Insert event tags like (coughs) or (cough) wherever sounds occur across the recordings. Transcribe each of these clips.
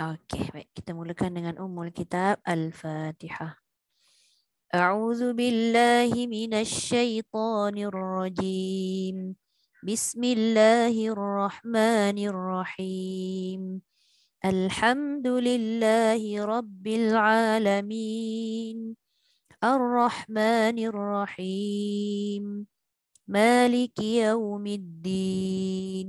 Okey, baik. Kita mulakan dengan umul kitab Al-Fatihah. أعوذ بالله من الشيطان الرجيم بسم الله الرحمن الرحيم الحمد لله رب العالمين الرحمن الرحيم مالك يوم الدين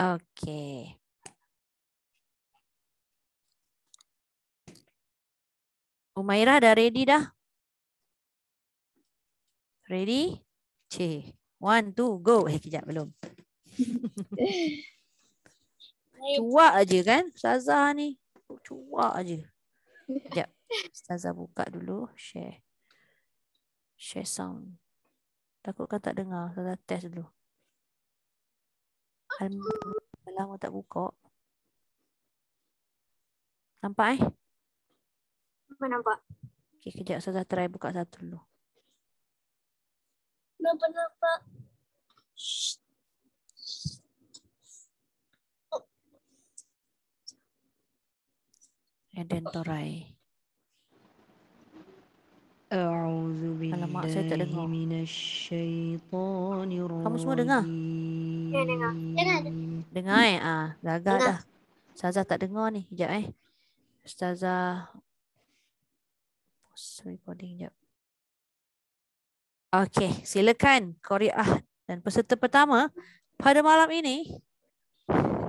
Okay. Umairah dah ready dah? Ready? C. One, two, go. Eh, kejap belum. (laughs) cuak aja kan? Ustazah ni. Cuak aja. Kejap. Ustazah buka dulu. Share. Share sound. Takutkan tak dengar. Ustazah test dulu. Alhamdulillah kan? lama tak buka. Nampak eh? Nampak nampak. Okay, kejap saya try buka satu dulu. Nampak nampak. Eden Torai. Oh. أعوذ بالله من الشيطان Kamu semua dengar? Ya, dengar. Dengar. Dengar eh? Ha, ah, gagal dengar. dah. Ustazah tak dengar ni. Sekejap eh. Ustazah. Pause recording sekejap. Okay. Silakan Koriah dan peserta pertama pada malam ini.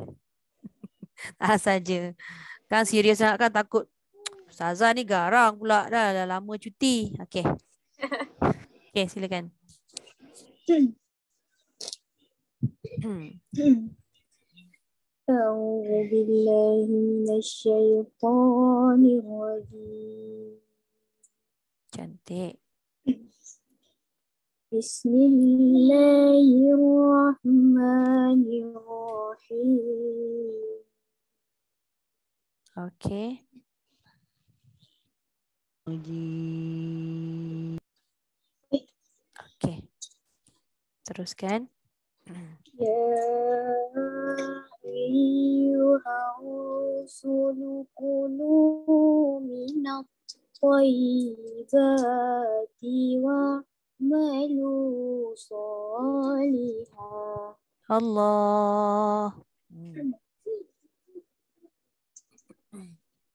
(laughs) tak saja. Kan serius sangat kan takut Saza ni garang pula dah, dah lama cuti. Okey. Okey, silakan. A'udhu billahi minasyaitani rajim. Cantik. Bismillahirrahmanirrahim. Okay. Okay. Teruskan. Ya ayyuha usulukulu minat tayyibati wa malu salihah. Allah. Hmm.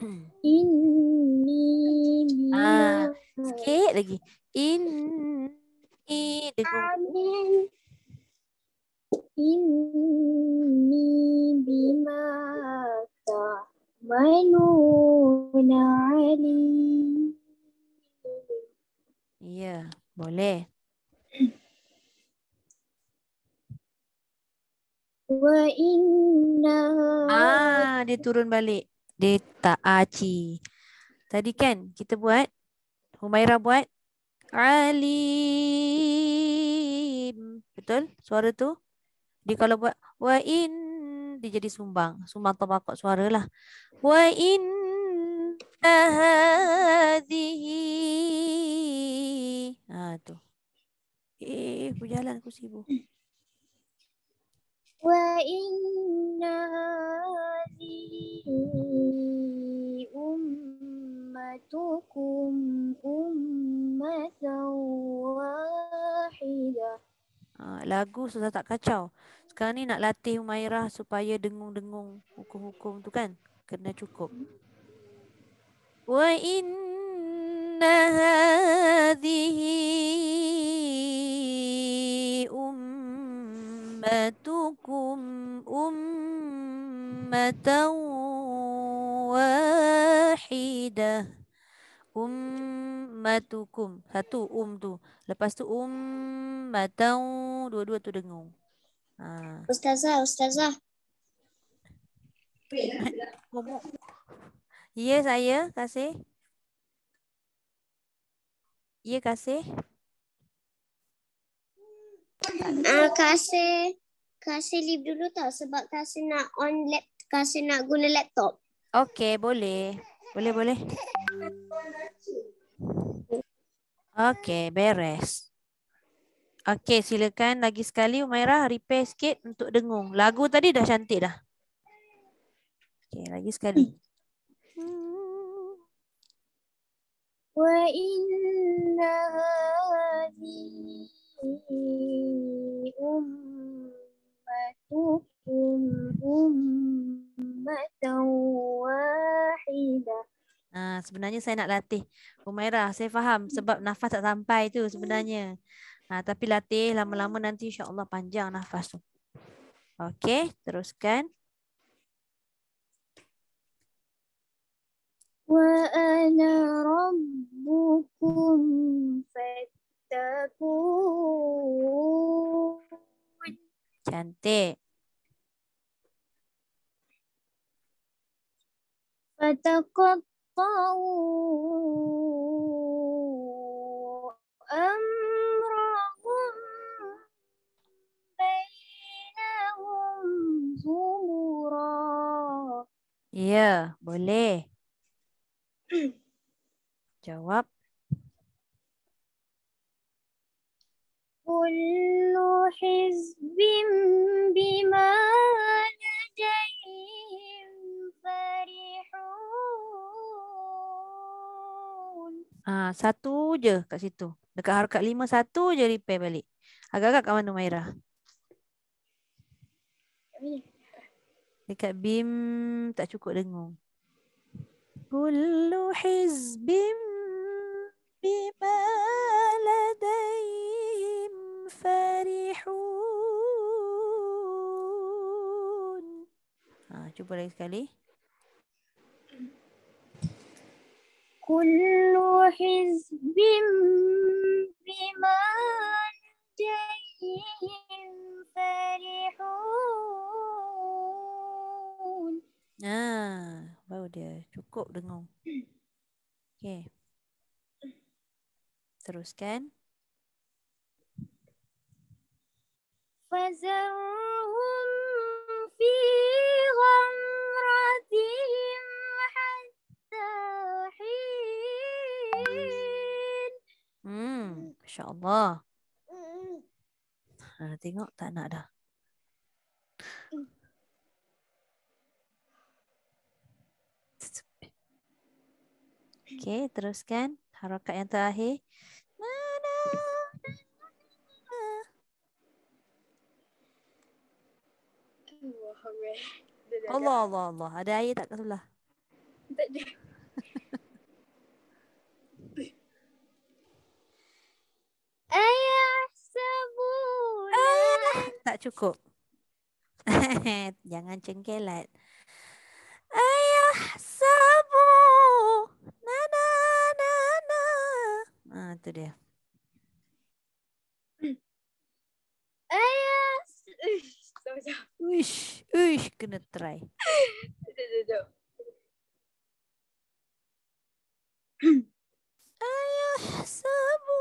Hmm. Ini mi. Ah, sikit lagi. Ini, i ini bima ta manuna ali. Ya, boleh. Wa inna Ah, dia turun balik. Data Aci. Tadi kan kita buat Humaira buat Alim. Betul suara tu? Dia kalau buat wa in dia jadi sumbang. Sumbang suara lah Wa in hadhihi. Ha tu. Eh, berjalan aku sibuk. Wa inna hadhihi. جَعَلْتُكُمْ أُمَّةً وَاحِدَةً ah, Lagu sudah tak kacau. Sekarang ni nak latih Umairah supaya dengung-dengung hukum-hukum tu kan? Kena cukup. وَإِنَّ هَذِهِ Ummatukum أُمَّةً وَاحِدَةً ummatukum satu um tu lepas tu ummatau dua-dua tu dengung ha ustazah ustazah ya saya kasih ya kasih hmm. ah uh, kasih kasih lip dulu tau sebab kasih nak on lap kasih nak guna laptop okey boleh boleh, boleh. Okey, beres. Okey, silakan lagi sekali Umairah repair sikit untuk dengung. Lagu tadi dah cantik dah. Okey, lagi sekali. Wa inna hadhi ummatukum ummatukum ummatan wahida. Ha, sebenarnya saya nak latih Umaira. Saya faham sebab nafas tak sampai tu sebenarnya ha, Tapi latih lama-lama nanti Allah panjang nafas tu Okey teruskan Wa ana rabbukum fattakun Cantik فتقطعوا أمرهم بينهم زمرا يا boleh جواب كل حزب بما لديه Ha, satu je kat situ. Dekat harkat lima, satu je repair balik. Agak-agak kat mana Mayra? Dekat bim tak cukup dengung. Kullu hizbim bima ladaihim farihun. Ha, cuba lagi sekali. Ha, كل حزب بما لديهم farihun. Ah, baru dia cukup dengung. Okey. Teruskan. Fazarhum fi ghamratihim Hmm, insya-Allah. Hmm. Ha, hmm. tengok tak nak dah. Okay, teruskan harakat yang terakhir. Allah Allah Allah. Ada ayat tak kat sebelah? Tak ada. Ayah sebulan. Ah, tak cukup. (laughs) Jangan cengkelat. Ayah sabu. Na na na na. Ah, tu dia. Ayah. Uish, uish, kena try. Ayah sabu.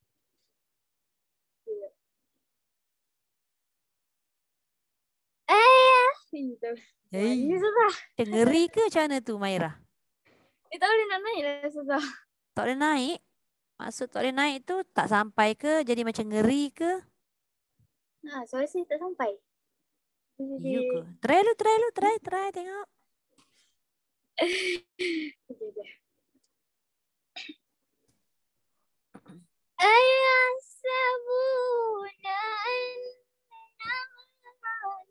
Hey. Ini susah. Tengeri ke macam mana tu, Maira? Dia eh, tak boleh nak naik lah, susah. Tak boleh naik? Maksud tak boleh naik tu tak sampai ke? Jadi macam ngeri ke? Ha, nah, sorry sih, tak sampai. Jadi... You ke? Try lu, try lu, try, try, tengok. (laughs) Ayah sabunan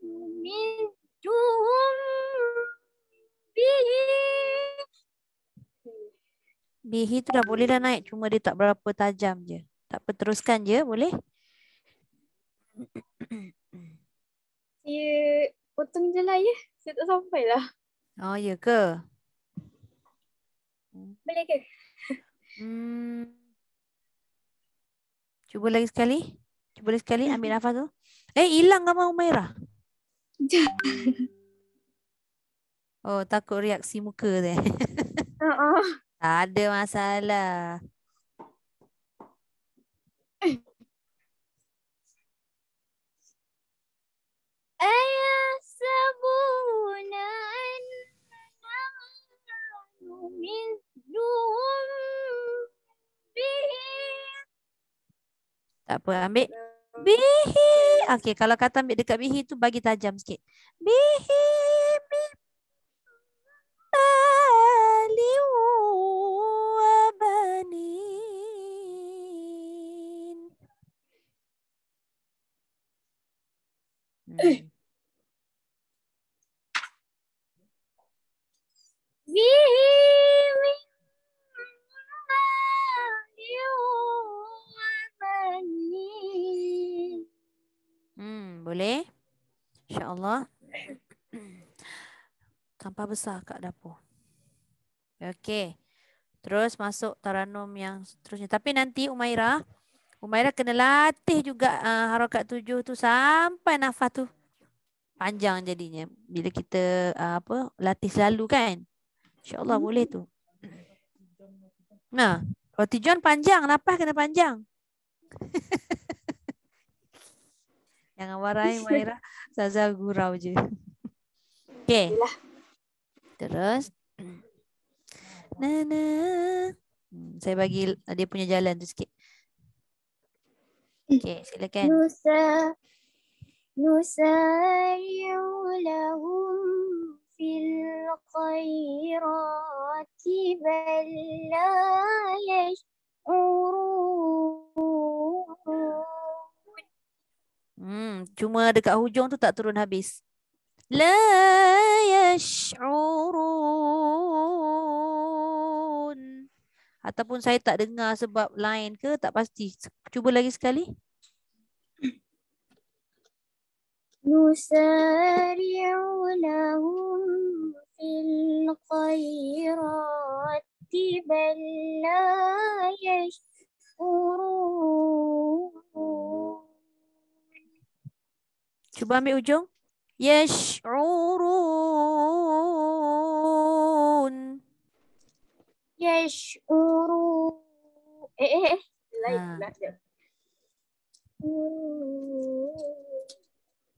Namun Jum Bihi Bihi tu dah boleh dah naik Cuma dia tak berapa tajam je Tak apa teruskan je boleh Ya potong je lah ya yeah. Saya tak sampai lah Oh ya ke Boleh ke hmm. Cuba lagi sekali Cuba lagi sekali ambil nafas tu Eh hilang gambar Umairah (laughs) Oh takut reaksi muka dia. (laughs) Uh-uh. ada masalah. Eh. Tak apa ambil. Bihi. Okey, kalau kata ambil dekat bihi tu bagi tajam sikit. Bihi. Bali wa bani. Eh. Hmm. Bihi. Boleh? InsyaAllah. (clears throat) Tanpa besar kat dapur. Okey. Terus masuk taranum yang seterusnya. Tapi nanti Umaira, Umaira kena latih juga uh, harokat tujuh tu sampai nafas tu panjang jadinya. Bila kita uh, apa latih selalu kan. InsyaAllah hmm. boleh tu. Nah, roti John panjang, nafas kena panjang. (laughs) Jangan marah, Maira. Saza gurau je. Okey, Terus. Na -na. Hmm, saya bagi dia punya jalan tu sikit. Okey, silakan. Nusa. Nusa yulahum fil khairati bal la yashurun. Hmm, cuma dekat hujung tu tak turun habis. La yash'urun. Ataupun saya tak dengar sebab lain ke tak pasti. Cuba lagi sekali. Nusari'unahum fil qayrati bal la yash'urun. Cuba ambil ujung. Yash'urun. Yash'urun. Eh, eh, eh. Lain. Ha. Ha,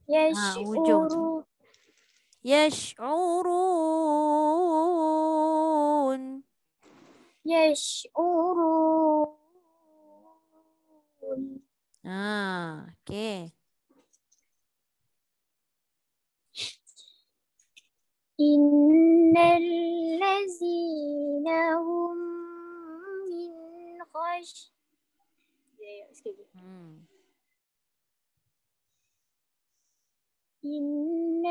Yash'urun. Yash'urun. Yash'urun. Ah, ha, okay. إن الذين هم من خش In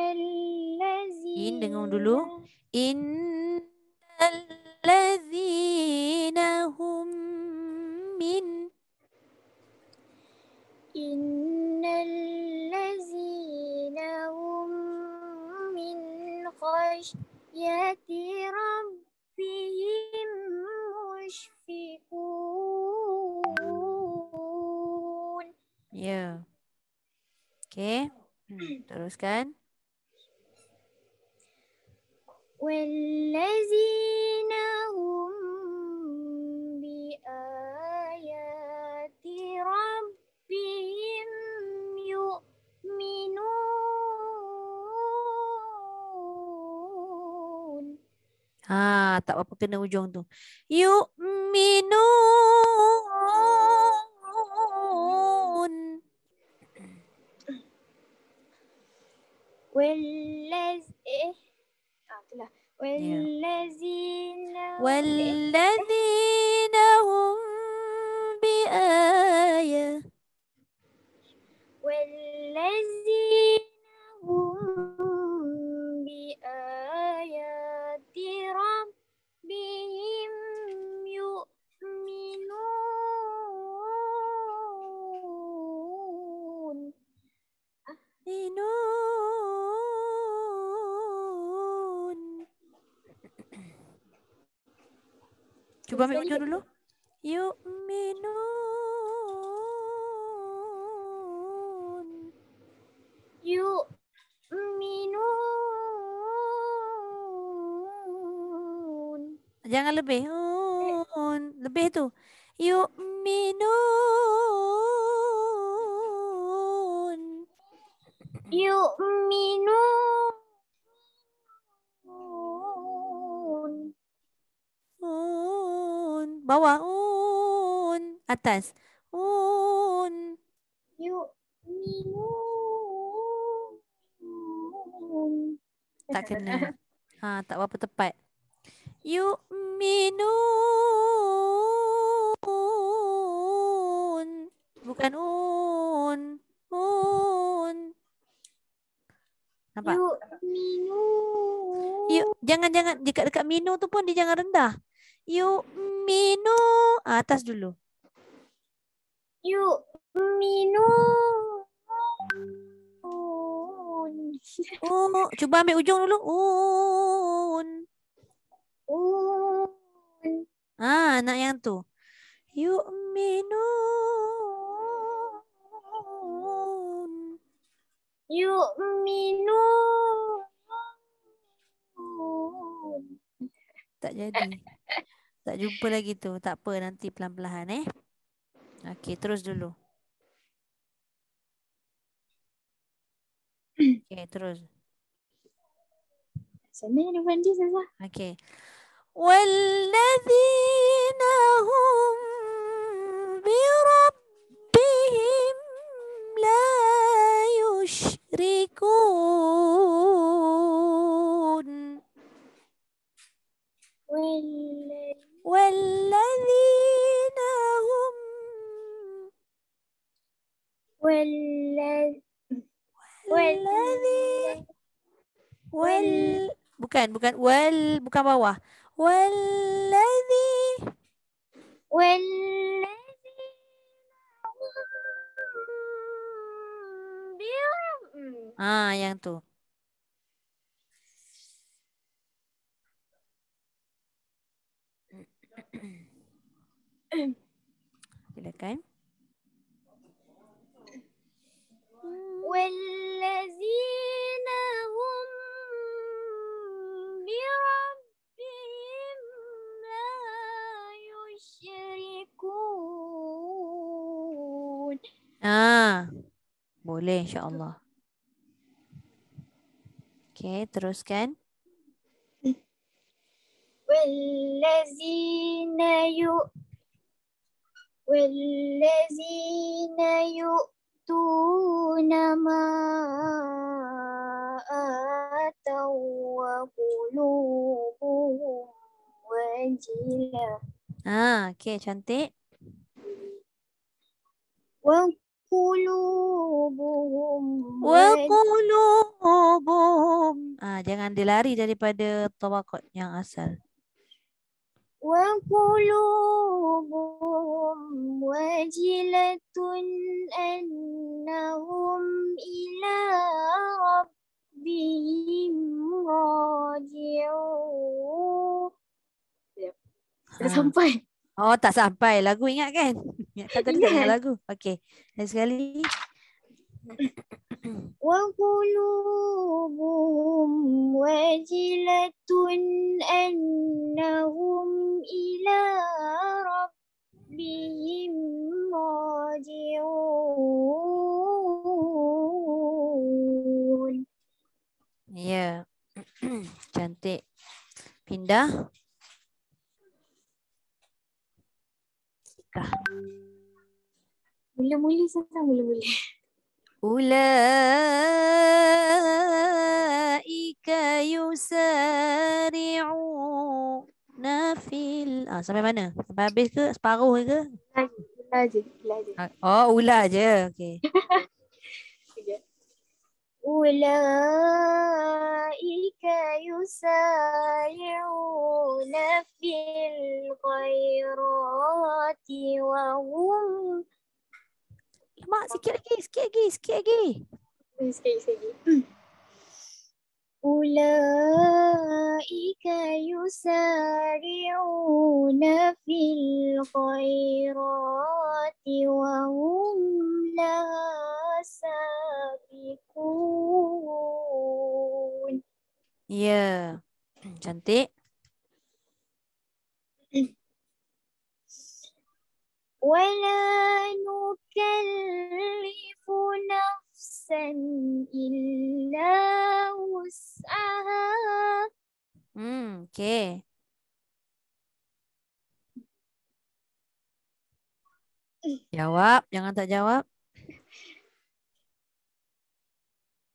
dengung dulu. Innallazina hum min. Innallazina hum min العطش يدي ربي مشفقون يا اوكي teruskan والذين هم Ha, tak apa kena ujung tu. Yuk minun. Well, let's eh. Ah, itulah. Well, ya. cuba ambil ujung dulu. Un. Un. Ah, ha, nak yang tu. yuk minun yuk minun Tak jadi. Tak jumpa lagi tu. Tak apa nanti pelan-pelan eh. Okey, terus dulu. (clears throat) Okey, terus. سمعنا فرنجيزة صح أوكي والذين هم بربهم لا يشركون bukan bukan wal bukan bawah walladhi walladhi bila ha, ah yang tu silakan walladhina hum برب ما يشركون آه boleh insyaAllah Okay teruskan Wallazina yu Wallazina yu tu nama atau qulubuhum wajila. Ah, ha, okey cantik. Wa qulubuhum wa qulubuhum. Ah, jangan dilari lari daripada tawakkut yang asal. وقلوبهم وجلة أنهم إلى ربهم راجعون. Ha. sampai. Oh, tak sampai. Lagu ingat kan? Ingat tak tadi lagu. Okey. Lain sekali. وقلوبهم واجلة أنهم إلى ربهم راجعون Yeah, cantik pindah Kah. Mula-mula sekarang mula-mula. Ulaika yusari'u nafil. Ah, sampai mana? Sampai habis ke? Separuh ke? Ula je. Ula je. Oh, ula je. Okay. أولئك يسارعون في الخيرات وهم Eh, mak sikit lagi, sikit lagi, sikit lagi. Hmm, sikit, sikit lagi. Hmm. أولئك يسارعون في الخيرات وهم yeah. cantik. Hmm. ولا نكلف نفسا إلا وسعها mm, okay. Jawab, jangan tak jawab.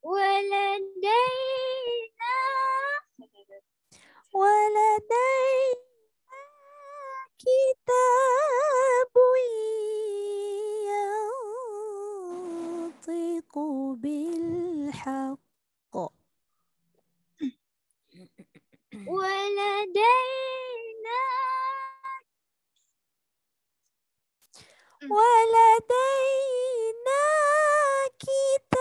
Waladaina. Waladaina. كتاب ينطق بالحق ولدينا ولدينا كتاب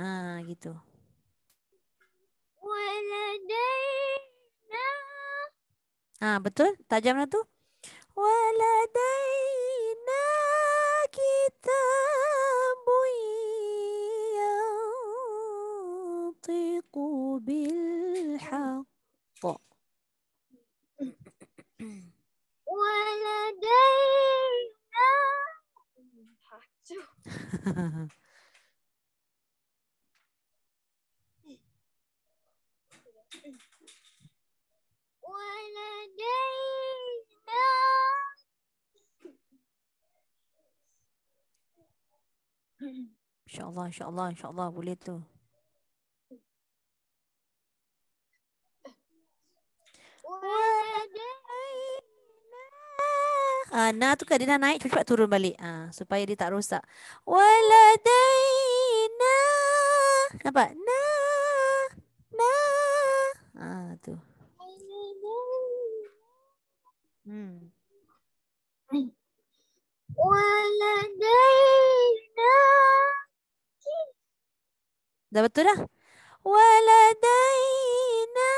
ah آه، gitu ولدينا Ha betul tajam lah tu. Waladaina kita buaya tiku bil hak. Waladaina. (laughs) Hahaha. (laughs) Allah, insya Allah, insya Allah, boleh tu. Uh, nah tu kan dia dah naik cepat turun balik uh, supaya dia tak rosak. Waladaina. apa? Na. Na. Ah tu. Hmm. Dah betul dah? Waladaina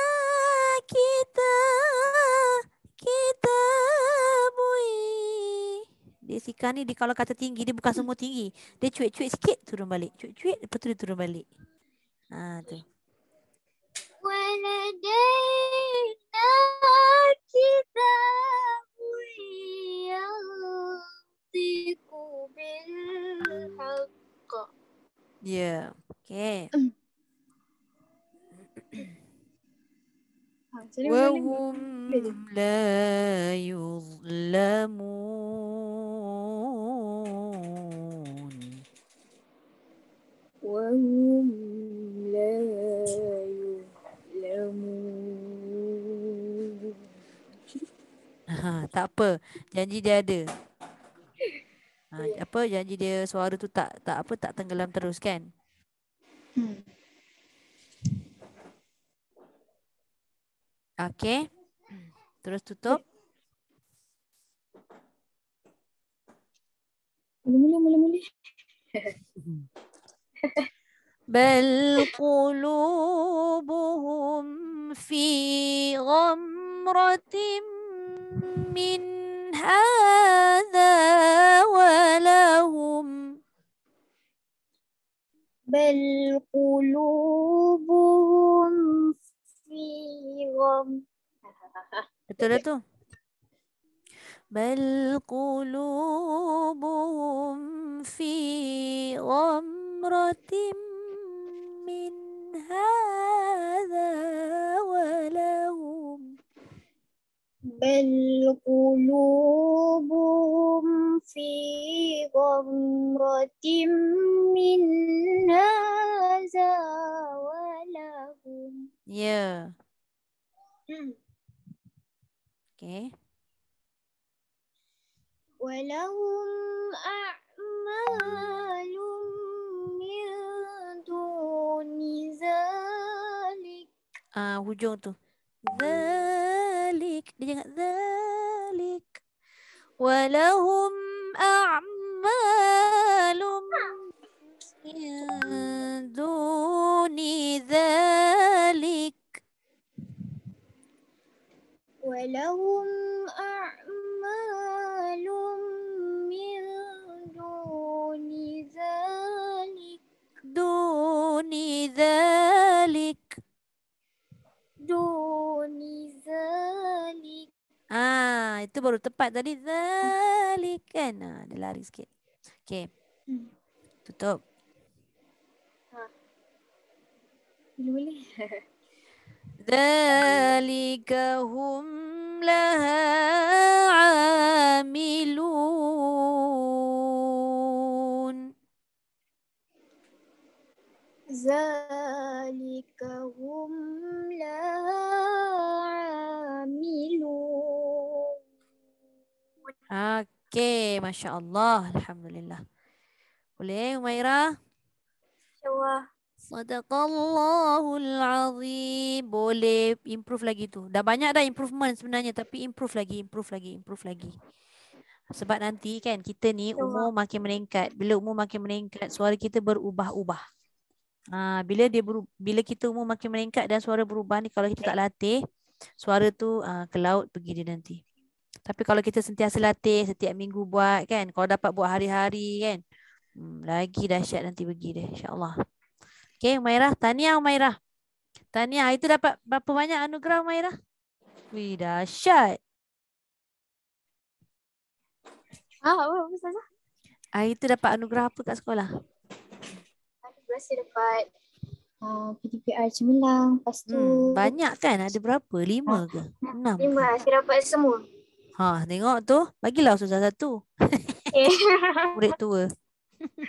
kita kita bui. Dia sika ni dia kalau kata tinggi dia bukan semua tinggi. Dia cuik-cuik sikit turun balik. Cuik-cuik lepas tu dia turun balik. Ha tu. Waladaina kita bui ya tiku bil haqq. Ya. Yeah. Okay. وهم لا يظلمون وهم لا يظلمون tak apa janji dia ada ha, (laughs) ya. apa janji dia suara tu tak tak apa tak tenggelam terus kan Oke. Terus tutup. Mula mula mula. بل قلوبهم في غمرة من هذا ولهم بل قلوبهم في غم (laughs) التلاتة بل قلوبهم في غمرة من هذا ولا بل قلوبهم في غمرة من هذا ولهم yeah okay ولهم أعمال من دون ذلك آه وجوده ذلك ذلك dia ذلك ولهم أعمال من دون ذلك ولهم أعمال من دون ذلك دون ذلك دون ذلك Ah, itu baru tepat tadi. Zalikan. Ha, ah, dia lari sikit. Okey. Hmm. Tutup. Ha. (laughs) Zalika hum laha amilun Zalika laha amilun Okay, Masya Allah. Alhamdulillah. Boleh, Umaira? Allah Sadaqallahul azim. Boleh improve lagi tu. Dah banyak dah improvement sebenarnya. Tapi improve lagi, improve lagi, improve lagi. Sebab nanti kan kita ni umur makin meningkat. Bila umur makin meningkat, suara kita berubah-ubah. Ha, bila dia beru- bila kita umur makin meningkat dan suara berubah ni, kalau kita tak latih, suara tu uh, ke laut pergi dia nanti. Tapi kalau kita sentiasa latih setiap minggu buat kan. Kalau dapat buat hari-hari kan. Hmm, lagi dahsyat nanti pergi dia insyaAllah. Okay Umairah. Tahniah Umairah. Tahniah. Itu dapat berapa banyak anugerah Umairah? Wih dahsyat. Ah, apa Saja? Ah, itu dapat anugerah apa kat sekolah? Anugerah saya dapat uh, PDPR cemilang. Lepas tu... Hmm, banyak kan? Ada berapa? Lima ke? Ah, Enam? Lima. Saya dapat semua. Ha, tengok tu, bagilah susah satu. Eh. (laughs) Murid tua. (laughs)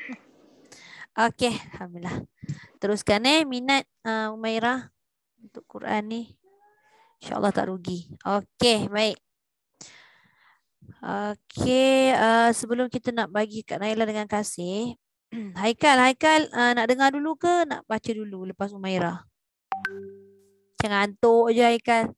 Okay, alhamdulillah. Teruskan eh minat uh, Umairah untuk Quran ni. Insya-Allah tak rugi. Okay, baik. Okay, uh, sebelum kita nak bagi Kak Naila dengan Kasih, (clears throat) Haikal, Haikal uh, nak dengar dulu ke nak baca dulu lepas Umairah? Jangan antuk je Haikal.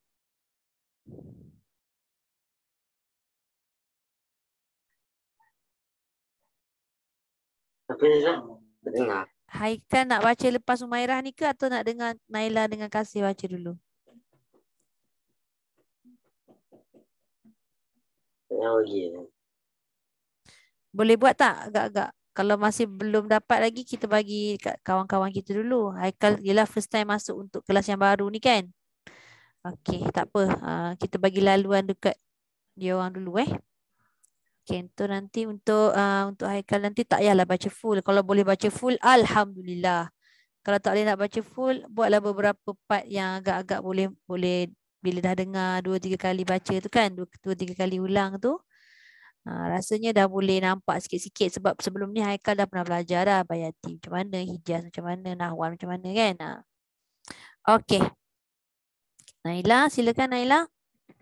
Dengar. Haikal nak baca lepas Umairah ni ke atau nak dengar Naila dengan Kasih baca dulu? Boleh buat tak agak-agak? Kalau masih belum dapat lagi kita bagi kat kawan-kawan kita dulu. Haikal ialah first time masuk untuk kelas yang baru ni kan? Okey, tak apa. Ah, kita bagi laluan dekat dia orang dulu eh. Okay, itu nanti untuk uh, untuk Haikal nanti tak payahlah baca full. Kalau boleh baca full, Alhamdulillah. Kalau tak boleh nak baca full, buatlah beberapa part yang agak-agak boleh boleh bila dah dengar dua tiga kali baca tu kan, dua, dua tiga kali ulang tu. Uh, rasanya dah boleh nampak sikit-sikit sebab sebelum ni Haikal dah pernah belajar dah Bayati macam mana, Hijaz macam mana, Nahwan macam mana kan. Uh. Ha. Okay. Naila, silakan Naila.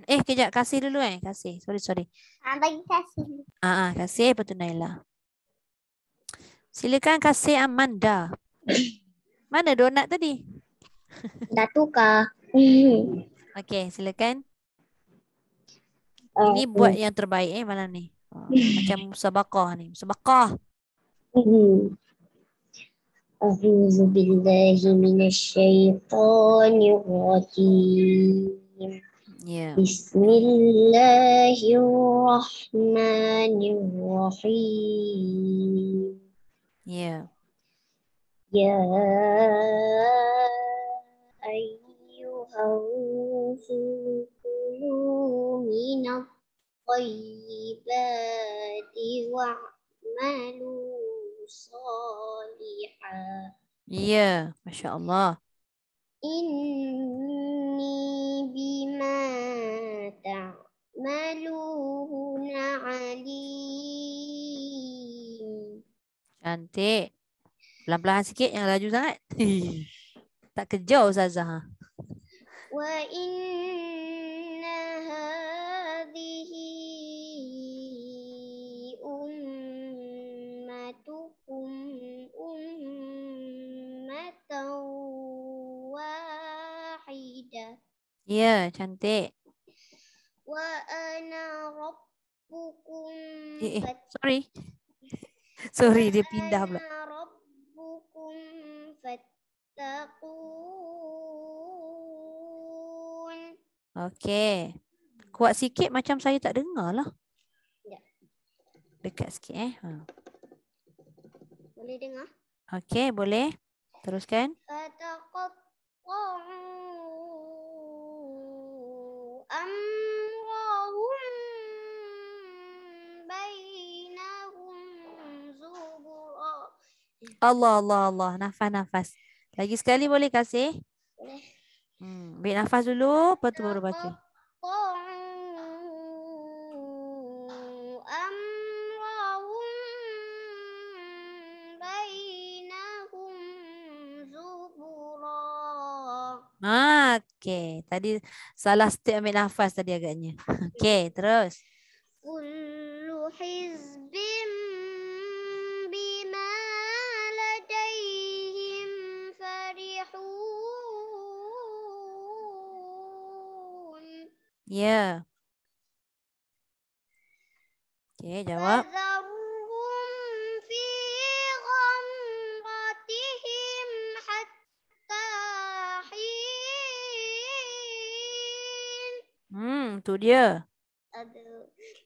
Eh, kejap. Kasih dulu eh. Kasih. Sorry, sorry. Ah, bagi kasih. Ah, ah, kasih. Apa eh, tu Naila? Silakan kasih Amanda. (coughs) Mana donat tadi? (laughs) Dah tukar. (laughs) Okey, silakan. Uh, ini buat uh. yang terbaik eh malam ni. (laughs) Ah, macam sabakah ni. Sabakah. أعوذ بالله من Yeah. Bismillahirrahmanirrahim. Yeah. يا أيها الرسل كلوا من الطيبات واعملوا صالحا. Yeah, ما شاء الله. إني بما تعملون عليم cantik pelan-pelan sikit yang laju sangat (laughs) tak kerja Ustazah ha? wa inna hadhihi ummatukum ummatan Ya, yeah, cantik. Wa ana rabbukum. Eh, eh, sorry. (laughs) sorry, dia pindah pula. Wa ana rabbukum fattaqun. Okey. Kuat sikit macam saya tak dengar lah. Ya. Dekat sikit eh. Ha. Boleh dengar? Okey, boleh. Teruskan. Fattaqun. Allah Allah Allah nafas nafas lagi sekali boleh kasih hmm, ambil nafas dulu apa tu baru baca Okey, tadi salah setiap ambil nafas tadi agaknya. (laughs) Okey, terus. Kullu hizbim bima ladaihim farihun. Ya. Yeah. Okey, jawab. Fazal Hmm, tu dia. Ada.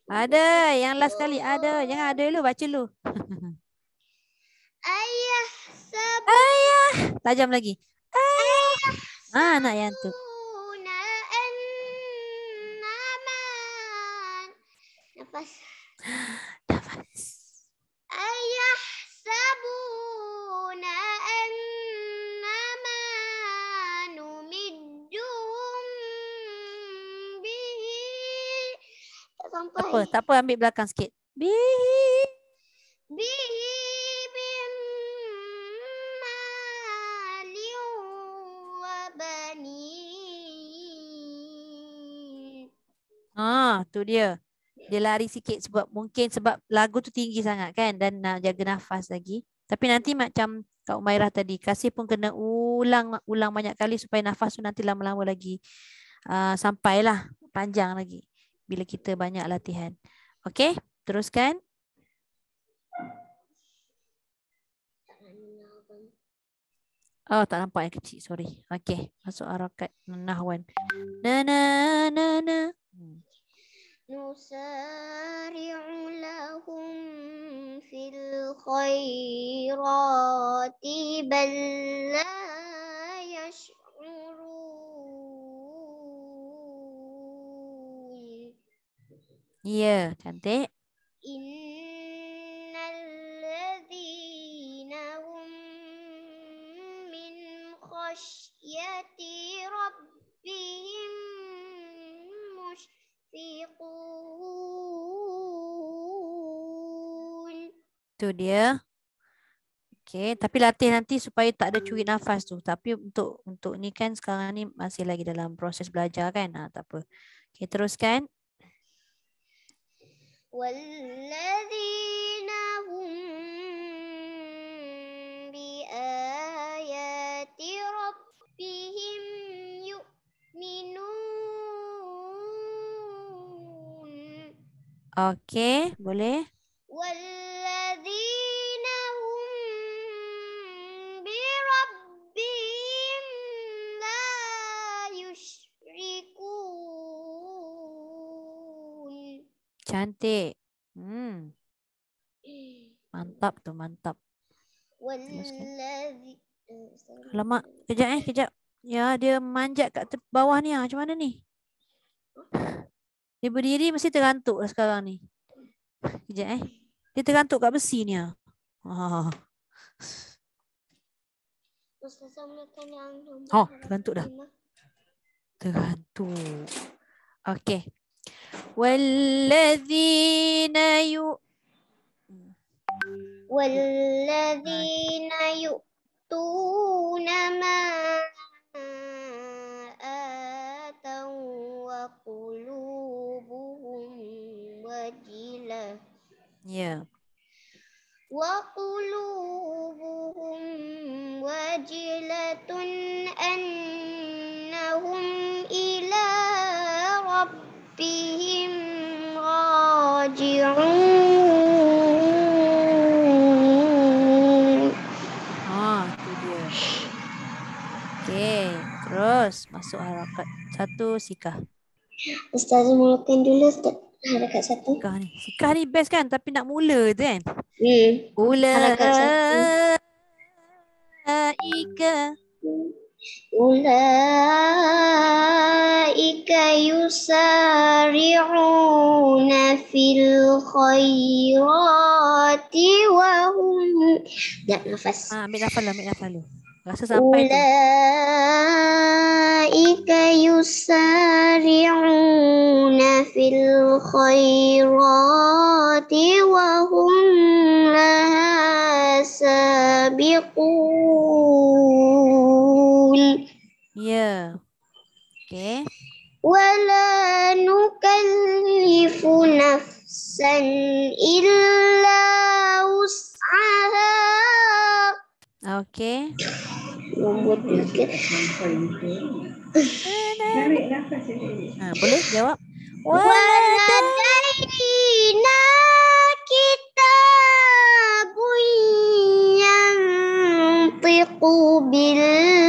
Ada. Yang last kali ada. Jangan ada dulu, baca dulu. (laughs) Ayah sabun. Ayah. Tajam lagi. Ayah. Ah, anak yang tu. apa. Tak apa ambil belakang sikit. Bi. Bi. Ah, tu dia. Dia lari sikit sebab mungkin sebab lagu tu tinggi sangat kan dan nak jaga nafas lagi. Tapi nanti macam Kak Umairah tadi, kasih pun kena ulang ulang banyak kali supaya nafas tu nanti lama-lama lagi uh, sampailah panjang lagi bila kita banyak latihan. Okey, teruskan. Oh, tak nampak yang kecil. Sorry. Okey, masuk arakat nahwan. Na na na na. Nusari'u lahum fil khairati ballah. Ya, cantik. Innalladhina hum min khasyati rabbihim mushfiqun. Tu dia. Okay, tapi latih nanti supaya tak ada curi nafas tu. Tapi untuk untuk ni kan sekarang ni masih lagi dalam proses belajar kan. Ha, tak apa. Okay, teruskan. والذين هم بآيات ربهم يؤمنون. okay, boleh. Wal cantik. Hmm. Mantap tu, mantap. Wallazi. Eh, Lama, kejap eh, kejap. Ya, dia manjat kat bawah ni ah. Macam mana ni? Dia berdiri mesti tergantuk lah sekarang ni. Kejap eh. Dia tergantuk kat besi ni ah. Ah. Oh, tergantuk dah. Tergantuk. Okay. والذين يؤ والذين يؤتون ما آتوا وقلوبهم وجلة yeah. وقلوبهم وجلة أنهم فيهم ha, tu dia. اوكي terus masuk harakat satu sikah Ustaz mulakan dulu Ustaz harakat satu sikah ni sikah ni best kan tapi nak mula tu kan ni hmm. mula harakat satu Ika. أولئك يسارعون في الخيرات وهم لا نفس آه من أفلا من أفلا أولئك يسارعون في الخيرات وهم لها سابقون Ya. Yeah. Okey. Wala nukallifu nafsan illa us'aha. Okey. Nombor tiga. Ha, boleh jawab? Wala dairina kita bunyan tiku bil.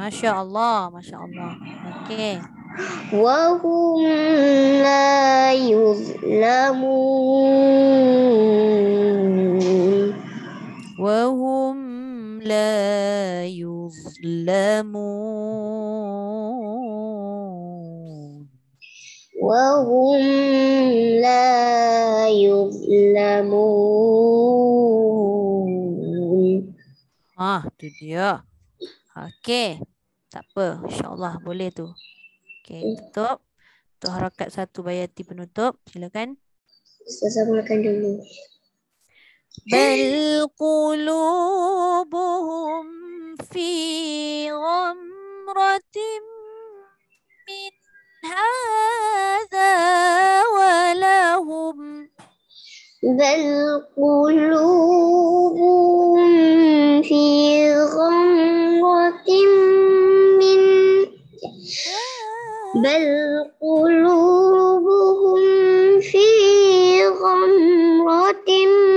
ما شاء الله ما شاء الله اوكي وهم لا يظلمون وهم لا يظلمون وهم لا يظلمون Ah, itu dia. Okey. Tak apa, insyaAllah boleh tu. Okay, hmm. tutup. Untuk harakat satu bayati penutup, silakan. Ustazah makan dulu. Bal fi ghamratin min hadha walahum بل قلوبهم في غمرة من بل قلوبهم في غمرة من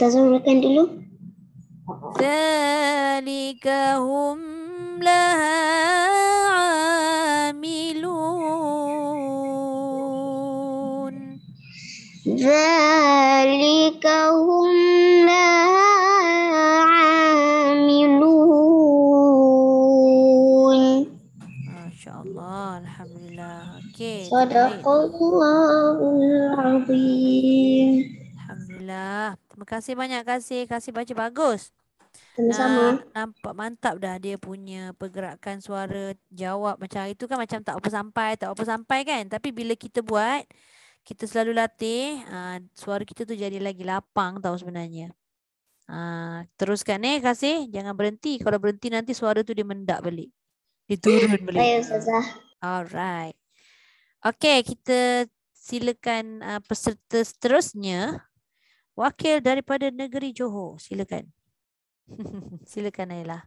التزم يكندلوا ذلك هم لها عاملون ذلك هم لها عاملون ما شاء الله الحمد لله صدق طيب. الله العظيم kasih banyak kasih kasih baca bagus sama-sama uh, nampak mantap dah dia punya pergerakan suara jawab macam itu kan macam tak apa sampai tak apa sampai kan tapi bila kita buat kita selalu latih uh, suara kita tu jadi lagi lapang tau sebenarnya uh, teruskan eh kasih jangan berhenti kalau berhenti nanti suara tu dia mendak balik diturun (laughs) balik ayo ustazah alright okey kita silakan uh, peserta seterusnya wakil daripada negeri Johor. Silakan. Silakan Naila.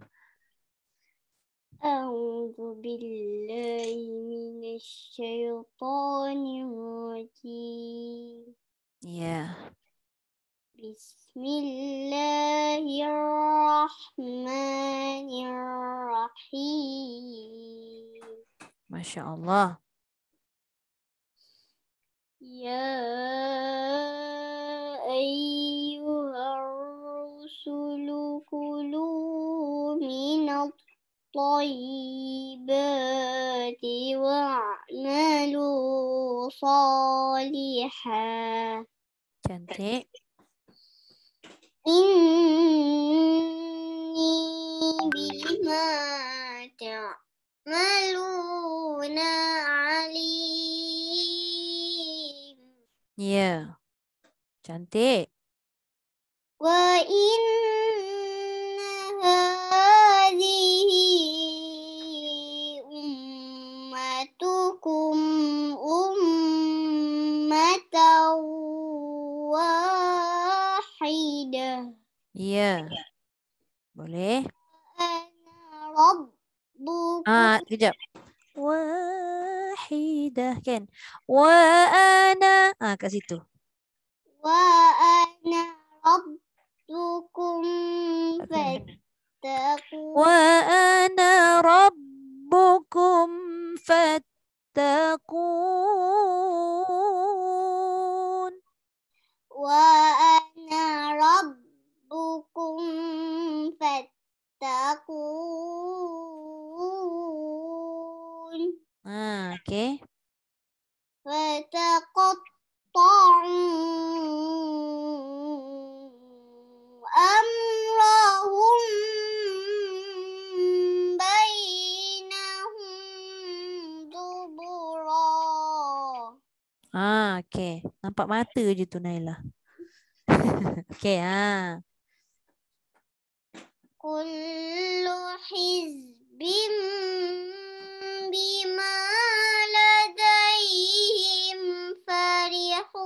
أعوذ بالله من الشيطان الرجيم yeah. بسم الله الرحمن الرحيم ما شاء الله يا أيها الرسل كلوا من الطيبات واعملوا صالحا cantik إني بما تعملون عليم yeah Cantik. Wa inna hadhihi ummatukum ummatan wahida. Ya. Boleh. Ana rabbukum. Ah, kejap. Wahidah kan. Wa ana. Ah, kat situ. وأنا ربكم فاتقون وأنا ربكم فاتقون وأنا ربكم فاتقون آه، اوكي فتقطع empat mata je tu Naila. (laughs) okay ha. Kullu hizbim bima ladaihim farihun.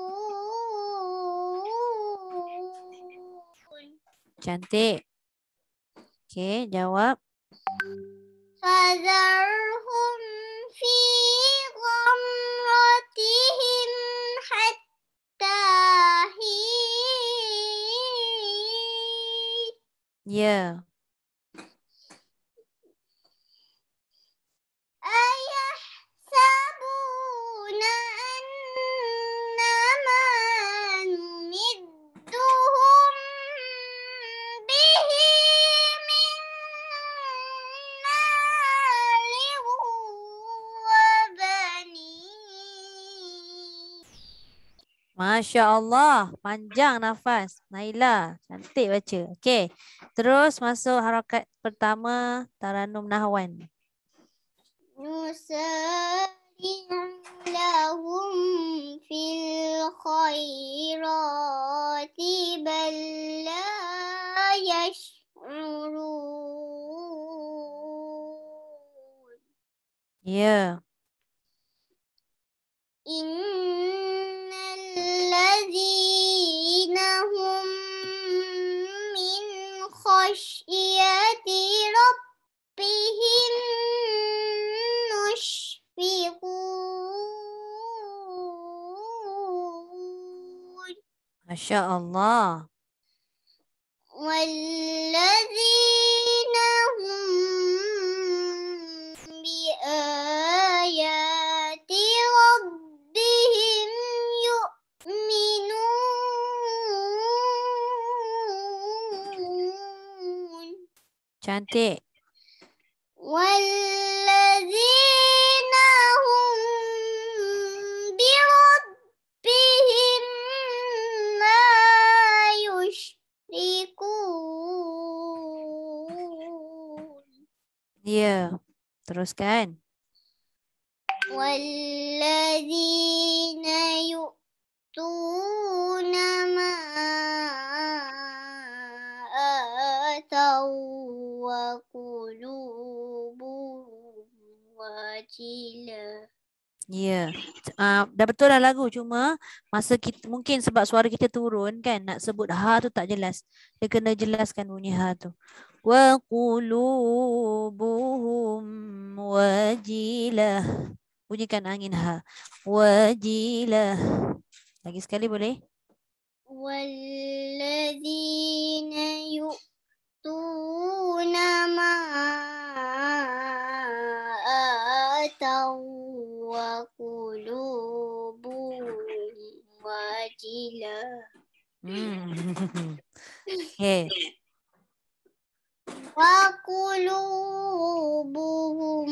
Cantik. Okay, jawab. Fazarun. Masya Allah. Panjang nafas. Naila. Cantik baca. Okey. Terus masuk harakat pertama. Taranum Nahwan. Nusallim lahum fil khairati bala yashurun. Ya. Yeah. In عليهم مشفقون ما شاء الله والذين هم بآيات ربهم يؤمنون شانتي والذين هم بربهم ما يشركون yeah. teruskan. والذين يؤمنون Cila. Ya. Yeah. Uh, dah betul lah lagu cuma masa kita mungkin sebab suara kita turun kan nak sebut ha tu tak jelas. Dia kena jelaskan bunyi ha tu. Wa qulubuhum wajilah. Bunyikan angin ha. Wajila, Lagi sekali boleh? Walladzina yu'tuna ma'a وقلوب واجلة وقلوبهم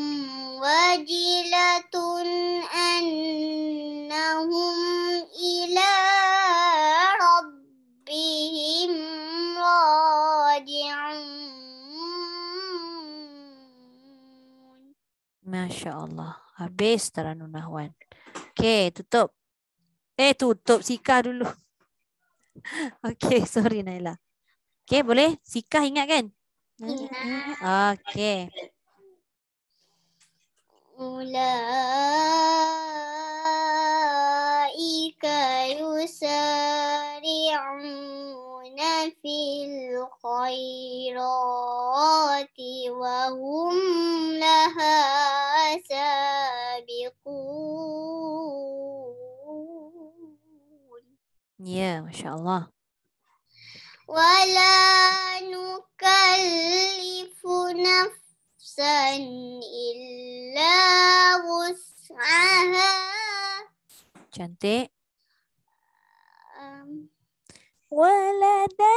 وجلة أنهم إلى ربهم Masya Allah. Habis Taranun Nahwan. Okay, tutup. Eh, tutup. Sika dulu. (laughs) okay, sorry Naila. Okay, boleh? Sika ingat kan? Ingat. Okay. Ula'ika yusari'un يسارعون في الخيرات وهم لها سابقون يا ما شاء الله ولا نكلف نفسا إلا وسعها cantik Waladaina.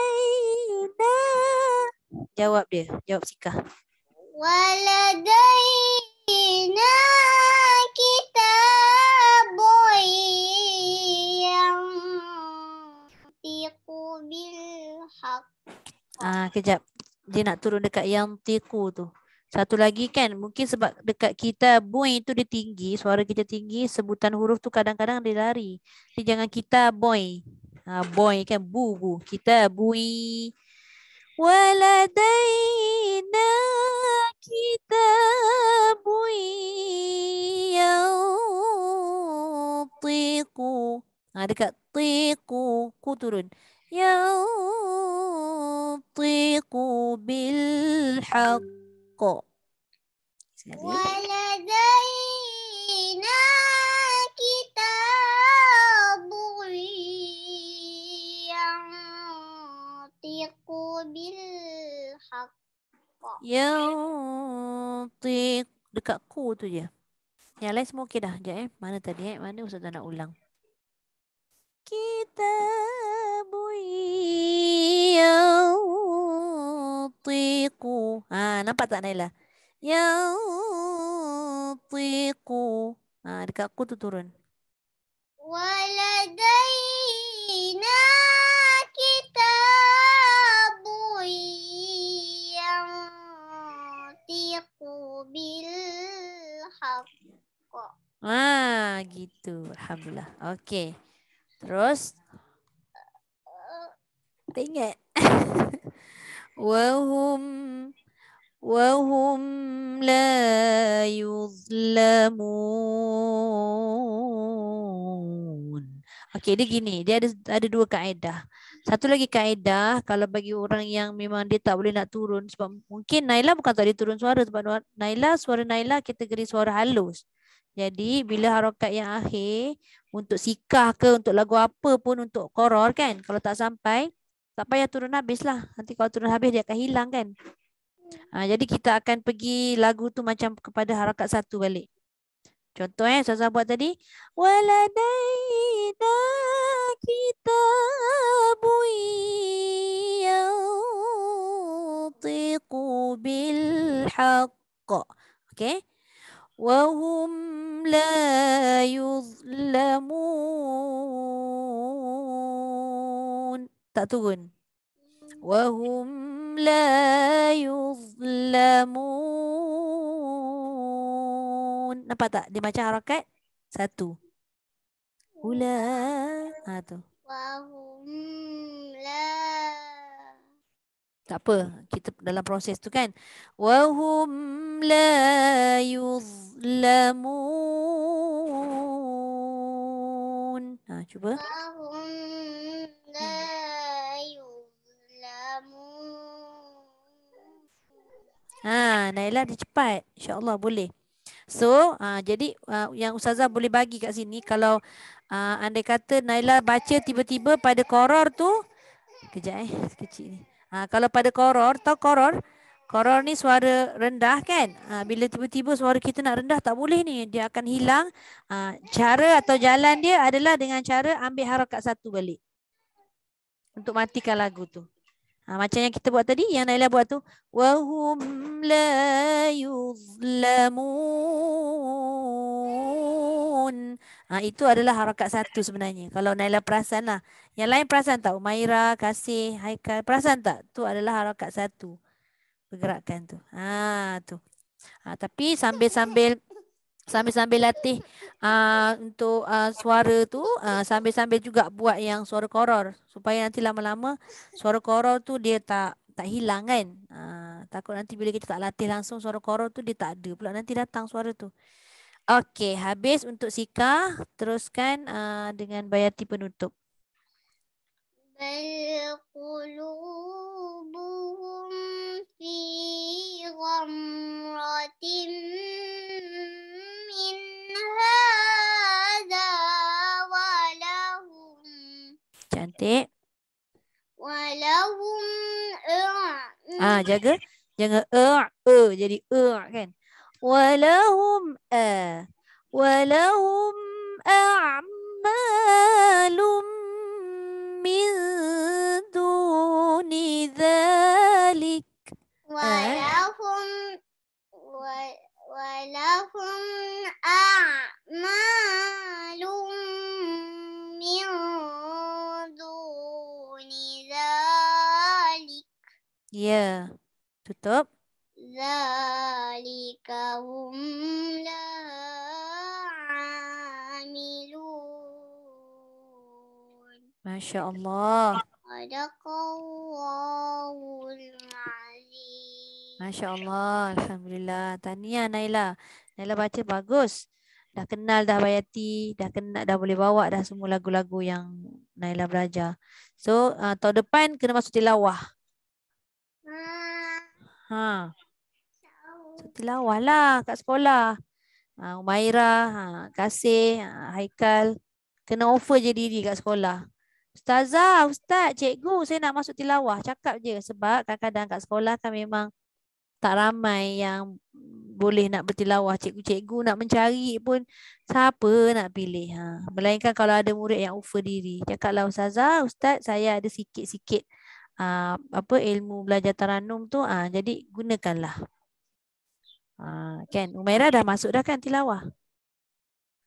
Jawab dia. Jawab Sika. Waladaina kita boy yang tiku bilhak. Ah, kejap. Dia nak turun dekat yang tiku tu. Satu lagi kan mungkin sebab dekat kita boy itu dia tinggi, suara kita tinggi, sebutan huruf tu kadang-kadang dia lari. Jadi jangan kita boy ha, ah, boy kan bu bu kita bui waladaina kita bui Ya yantiqu ha, dekat tiqu ku turun yantiqu bil haqq waladaina Yantik Dekat ku tu je Yang lain semua okey dah Sekejap eh Mana tadi eh Mana usah nak ulang Kita bui Yantik ha, Nampak tak Naila Yantik ha, Dekat ku tu turun Waladai bil haqq. Ah, gitu. Alhamdulillah. Okey. Terus Tengok. (laughs) Wa hum wa hum la yuzlamun. Okey, dia gini. Dia ada ada dua kaedah. Satu lagi kaedah kalau bagi orang yang memang dia tak boleh nak turun sebab mungkin Naila bukan tadi turun suara sebab Naila suara Naila kategori suara halus. Jadi bila harokat yang akhir untuk sikah ke untuk lagu apa pun untuk koror kan kalau tak sampai tak payah turun habislah. Nanti kalau turun habis dia akan hilang kan. Ha, jadi kita akan pergi lagu tu macam kepada harokat satu balik. Contoh eh Saza buat tadi. Waladai الحق okay وهم لا يظلمون tak turun وهم لا يظلمون nampak tak dia macam harakat satu ula ha tu tak apa kita dalam proses tu kan wa hum la yuzlamun ha cuba wa hum la yuzlamun ha Naila dia cepat insyaallah boleh So uh, jadi uh, yang Ustazah boleh bagi kat sini Kalau uh, andai kata Naila baca tiba-tiba pada koror tu Kejap eh kecil ni Ha, kalau pada koror, tahu koror? Koror ni suara rendah kan? Ha, bila tiba-tiba suara kita nak rendah, tak boleh ni. Dia akan hilang. Ha, cara atau jalan dia adalah dengan cara ambil harokat satu balik. Untuk matikan lagu tu. Ha, macam yang kita buat tadi, yang Naila buat tu. Wahum la yuzlamun. Ha, itu adalah harakat satu sebenarnya. Kalau Naila perasan lah. Yang lain perasan tak? Umaira, Kasih, Haikal. Perasan tak? Tu adalah harakat satu. Pergerakan tu. Ha, tu. Ha, tapi sambil-sambil sambil-sambil latih uh, untuk uh, suara tu uh, sambil-sambil juga buat yang suara koror supaya nanti lama-lama suara koror tu dia tak tak hilang kan uh, takut nanti bila kita tak latih langsung suara koror tu dia tak ada pula nanti datang suara tu okey habis untuk sika teruskan uh, dengan bayati penutup قلوبهم في غمرة cantik wa lahum ah jaga jangan e e jadi e kan wa lahum a wa a'malum min duni dhalik wa ولهم أعمال من دون ذلك يا tutup ذلك هم لا عاملون ما شاء الله صدق الله العظيم Masya Allah. Alhamdulillah. Tahniah Naila. Naila baca bagus. Dah kenal dah Bayati. Dah kenal dah boleh bawa dah semua lagu-lagu yang Naila belajar. So uh, tahun depan kena masuk tilawah. Ha. So, tilawah lah kat sekolah. uh, ah, Umaira, ha, uh, Kasih, uh, Haikal. Kena offer je diri kat sekolah. Ustazah, Ustaz, Cikgu, saya nak masuk tilawah. Cakap je sebab kadang-kadang kat sekolah kan memang tak ramai yang boleh nak bertilawah cikgu-cikgu nak mencari pun siapa nak pilih ha melainkan kalau ada murid yang offer diri cakaplah ustazah ustaz saya ada sikit-sikit ah, apa ilmu belajar taranum tu ah jadi gunakanlah uh, kan Umaira dah masuk dah kan tilawah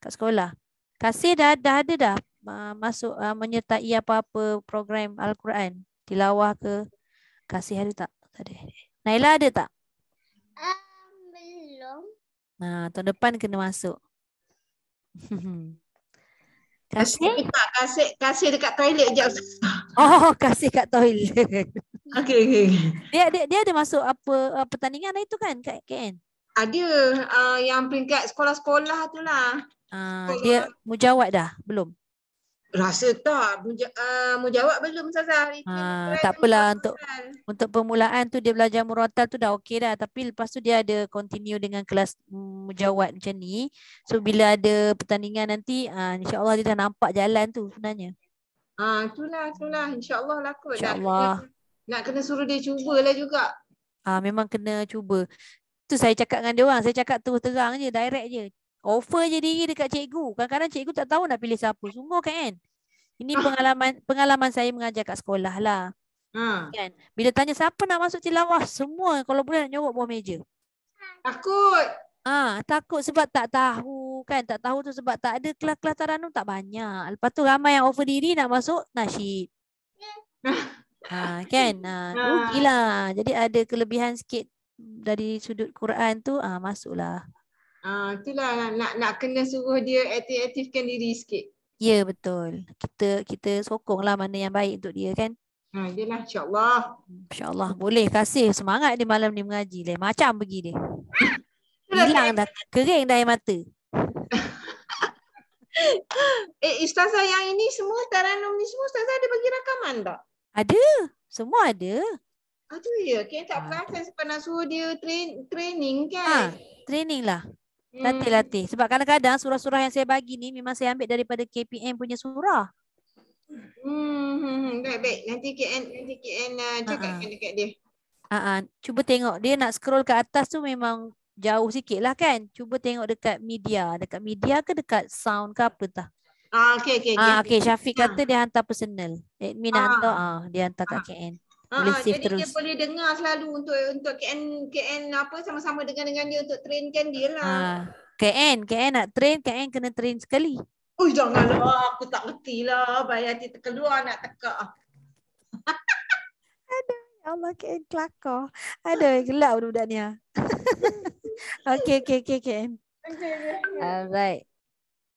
kat sekolah kasih dah dah ada dah masuk ah, menyertai apa-apa program al-Quran tilawah ke kasih ada tak tadi Naila ada tak Ha, tahun depan kena masuk. (laughs) kasih. Tak, kasih kasih dekat toilet je. (laughs) Oh, kasih kat toilet. Okey, okey. Dia, dia dia ada masuk apa uh, pertandingan tu kan kat KN? Ada uh, yang peringkat sekolah-sekolah tu lah. Uh, dia mujawat dah? Belum? Rasa tak menja- uh, ah, menjawab belum Saza hari ha, Tak apalah untuk untuk permulaan tu dia belajar murattal tu dah okey dah tapi lepas tu dia ada continue dengan kelas mujawat mm, macam ni. So bila ada pertandingan nanti uh, insya-Allah dia dah nampak jalan tu sebenarnya. Ah ha, itulah itulah insya-Allah lah kot Insya Allah. Nak kena suruh dia cubalah juga. Ah memang kena cuba. Tu saya cakap dengan dia orang, saya cakap terus terang je, direct je. Offer je diri dekat cikgu. Kadang-kadang cikgu tak tahu nak pilih siapa. semua, kan? Ini pengalaman pengalaman saya mengajar kat sekolah lah. Hmm. Kan? Bila tanya siapa nak masuk cilawah, semua kalau boleh nak nyorok bawah meja. Takut. Ah, ha, takut sebab tak tahu kan. Tak tahu tu sebab tak ada kelas-kelas taranum tak banyak. Lepas tu ramai yang offer diri nak masuk nasyid. (laughs) Ha, kan? Ha, ha, rugilah. Jadi ada kelebihan sikit dari sudut Quran tu ah ha, masuklah. Ah, uh, itulah lah. nak nak kena suruh dia aktif-aktifkan diri sikit. Ya yeah, betul. Kita kita sokonglah mana yang baik untuk dia kan. Ha, uh, yalah insya Insya-Allah boleh kasih semangat di malam ni mengaji dia. Macam pergi dia. Hilang dah kering dah mata. (laughs) eh ustazah yang ini semua taranum ni semua ustazah ada bagi rakaman tak? Ada. Semua ada. Aduh ya, kita tak ah, perasan sebab nak suruh dia train, training kan? Ha, training lah. Latih, latih. Sebab kadang-kadang surah-surah yang saya bagi ni memang saya ambil daripada KPM punya surah. Hmm, hmm, hmm, baik, baik. Nanti KN, nanti KN uh, ah, ah, cakap uh-huh. Ah. dekat dia. Uh-huh. Cuba tengok. Dia nak scroll ke atas tu memang jauh sikit lah kan. Cuba tengok dekat media. Dekat media ke dekat sound ke apa tah. Ah, okay, okay, ah, okay. okay. Syafiq ha. kata dia hantar personal. Admin ha. hantar, ah, dia hantar kat ha. Ah, boleh ah, save jadi terus. dia boleh dengar selalu untuk untuk KN KN apa sama-sama dengan dengan dia untuk train kan dia lah. Ah, KN KN nak train KN kena train sekali. Oh janganlah aku tak reti lah bayar dia terkeluar nak teka. (laughs) Ada ya Allah KN kelakar. Ada gelap budak-budak ni. okay, okay, okay, KN. Alright.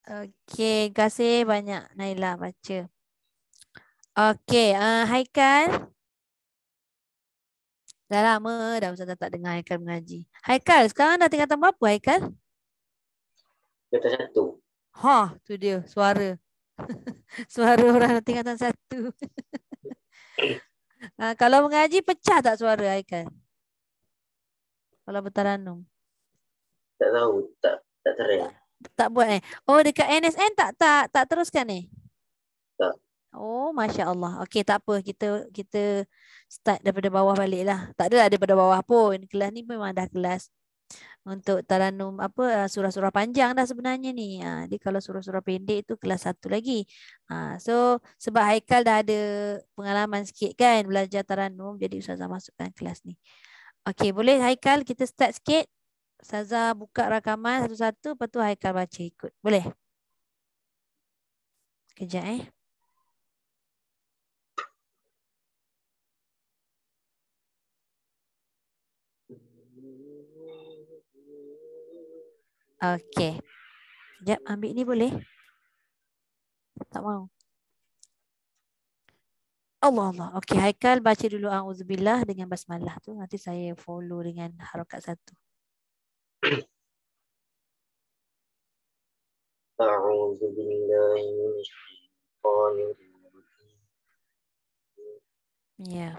Okay, terima kasih banyak Naila baca. Okay, uh, eh, Haikal. Haikal. Dah lama dah Ustaz tak dengar Haikal mengaji. Haikal, sekarang dah tingkatan berapa Haikal? Tingkatan satu. Ha, tu dia suara. (laughs) suara orang tingkatan satu. ha, (laughs) kalau mengaji, pecah tak suara Haikal? Kalau bertaranum. Tak tahu, tak tak terang. Tak, tak buat eh. Oh, dekat NSN tak tak tak teruskan eh? Tak. Oh, masya Allah. Okey, tak apa. Kita kita start daripada bawah balik lah. Tak ada daripada bawah pun. Kelas ni memang dah kelas untuk taranum apa ah, surah-surah panjang dah sebenarnya ni. Ha, jadi kalau surah-surah pendek tu kelas satu lagi. Ha, so sebab Haikal dah ada pengalaman sikit kan belajar taranum, jadi Ustazah masukkan kelas ni. Okey, boleh Haikal kita start sikit. Ustazah buka rakaman satu-satu, lepas tu Haikal baca ikut. Boleh? Kejap eh. Okey. Sekejap ambil ni boleh? Tak mau. Allah Allah. Okey Haikal baca dulu auzubillah dengan basmalah tu nanti saya follow dengan harakat satu. A'udzubillahi Ya.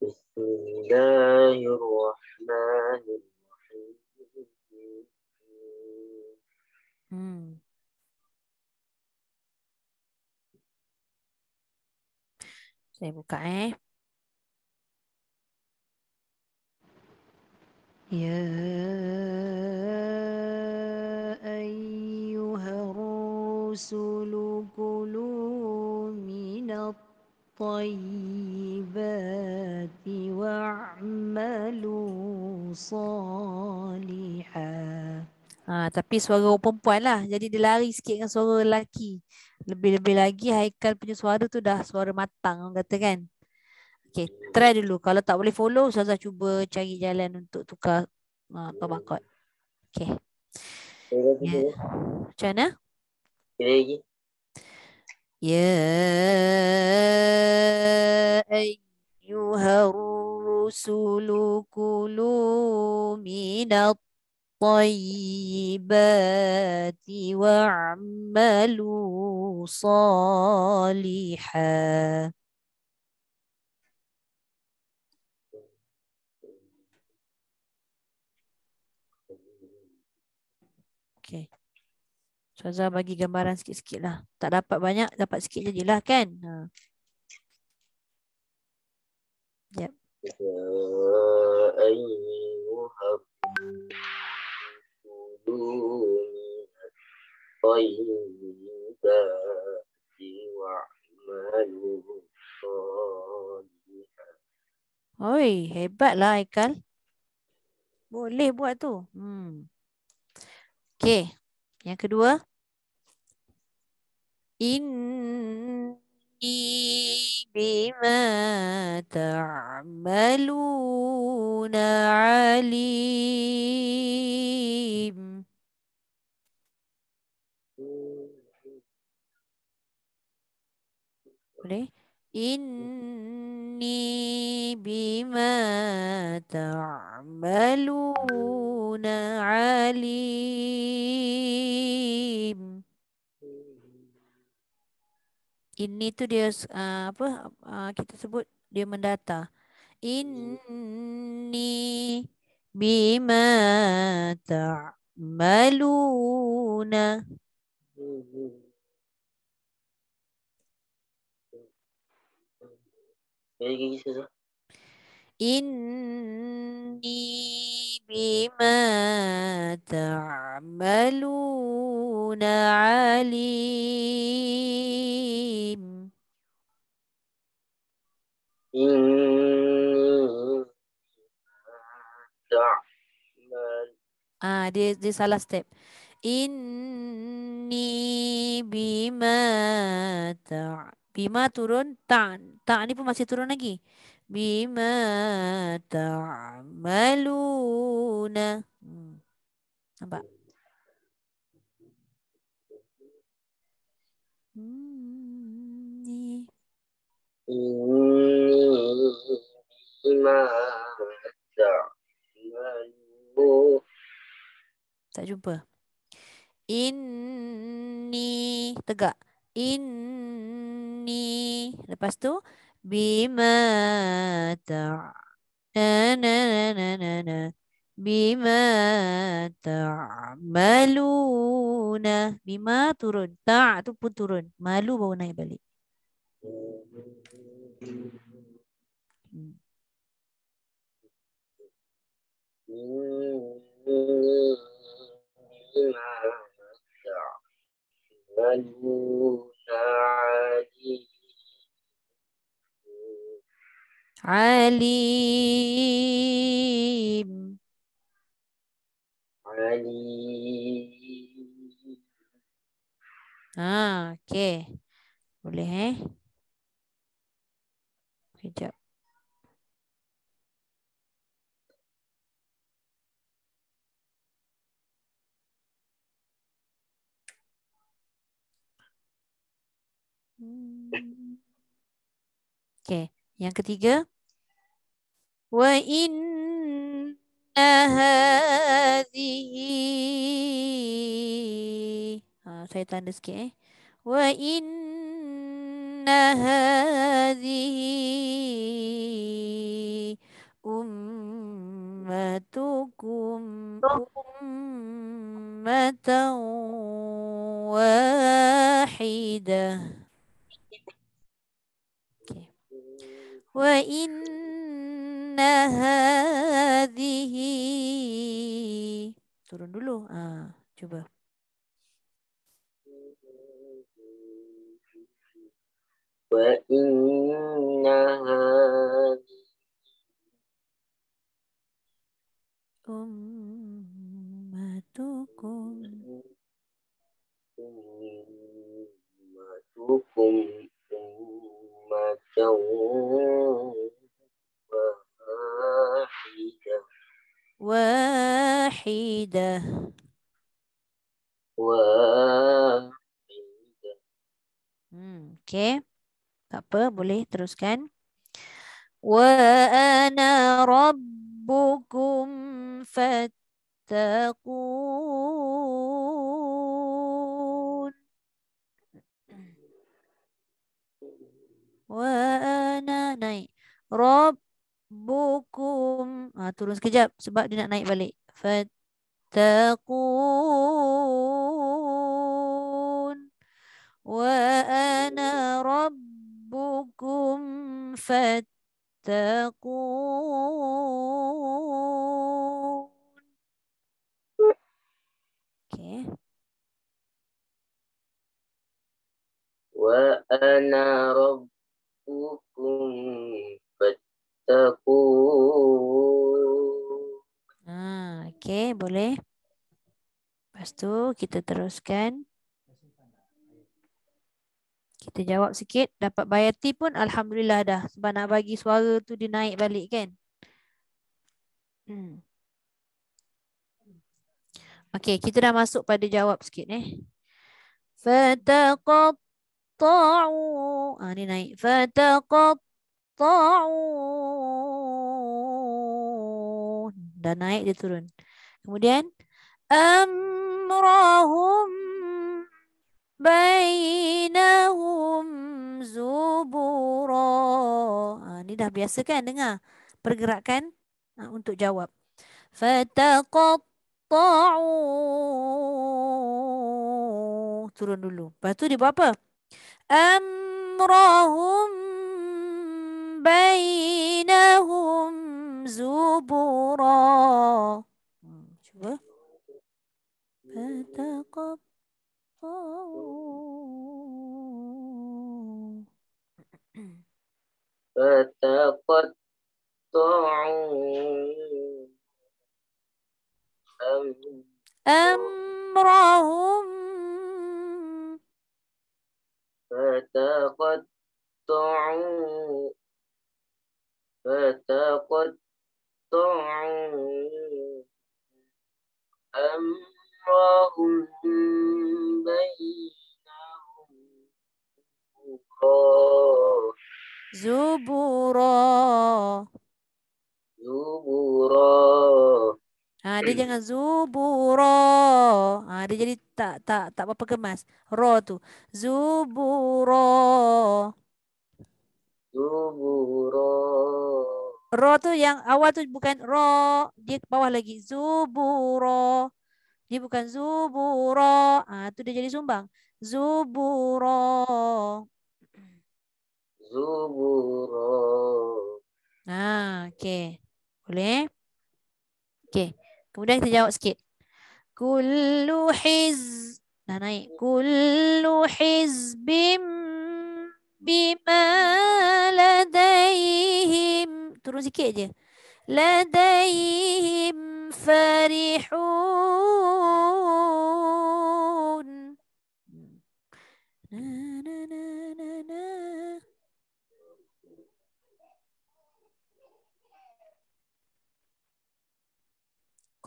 Bismillahirrahmanirrahim. مم. saya buka eh. يا أيها الرسل كلوا من الطيبات واعملوا صالحاً Ha, tapi suara perempuan lah. Jadi dia lari sikit dengan suara lelaki. Lebih-lebih lagi Haikal punya suara tu dah suara matang orang kata kan. Okay, try dulu. Kalau tak boleh follow, Ustazah cuba cari jalan untuk tukar uh, pemakot. Okay. Macam mana? Lagi. Ya ayyuhar rusulu kulu minat الطيبات واعملوا صالحا Suazah bagi gambaran sikit-sikit lah. Tak dapat banyak, dapat sikit je lah kan? Ha. Yep. Ya, الطيبات واعملوا الصالحات Oi, hebatlah Aikal. Boleh buat tu. Hmm. Okay. Yang kedua. Inni bima ta'amaluna alim. boleh. Inni bima ta'amaluna alim. Ini tu dia uh, apa uh, kita sebut dia mendata. Inni bima ta'amaluna alim. Inni bima ta'amaluna alim. Ah, dia, dia salah step. Inni bima ta'amaluna Bima turun tak tak ni pun masih turun lagi. Bima ta'maluna. Hmm. Nampak? Hmm. Ni. Bima ta'maluna. Tak jumpa. Inni. Tegak. Inni ni. Lepas tu bima ta na na na na na na bima ta'maluna bima turun ta' tu pun turun malu baru naik balik bima hmm. عليم عليم عليم آه، أوكي، boleh eh? Kejap. Hmm. Okay, yang ketiga. Wa inna hadhihi. Ha, saya tanda sikit eh. Wa inna hadhihi ummatukum ummatan wahidah. وَإِنَّ هَذِهِ Turun dulu. Ha, cuba. وَإِنَّ هَذِهِ أُمَّتُكُمْ أُمَّتُكُمْ واحدة واحدة واحدة hmm, okay. Tak apa, boleh teruskan. وَأَنَا رَبُّكُمْ فَاتَّقُونَ Wa'ana naik. Rabbukum. Ha, turun sekejap sebab dia nak naik balik. Fattakun. Wa'ana rabbukum. Fattakun. Okay. Wa'ana rabbukum rabbukum fattaku. Ah, okay, boleh. Lepas tu kita teruskan. Kita jawab sikit. Dapat bayati pun Alhamdulillah dah. Sebab nak bagi suara tu dia naik balik kan. Hmm. Okay, kita dah masuk pada jawab sikit eh. فَتَقَطَّعُوا القرآن ah, naik. فتقطعوا Dah naik dia turun. Kemudian amrahum bainahum zubura. Ha, ah, ini dah biasa kan dengar pergerakan ha, untuk jawab. Fataqatta'u. Turun dulu. Batu di bawah. buat أمرهم بينهم زبرا فتقطعوا فتقطعوا أمرهم فتقطعوا فتقطعوا أمرهم بينهم زبرا زبرا Ha, dia jangan zubura. Ha, dia jadi tak tak tak apa apa kemas. ro tu. Zubura. Zubura. ro tu yang awal tu bukan ro, dia ke bawah lagi. Zubura. Dia bukan zubura. Ha, tu dia jadi sumbang. Zubura. Zubura. (clears throat) Ha, okey. Boleh? Okey. Kemudian kita jawab sikit. Kullu hiz dah naik. Kullu hizbim bima ladaihim. Turun sikit je. Ladaihim farihun.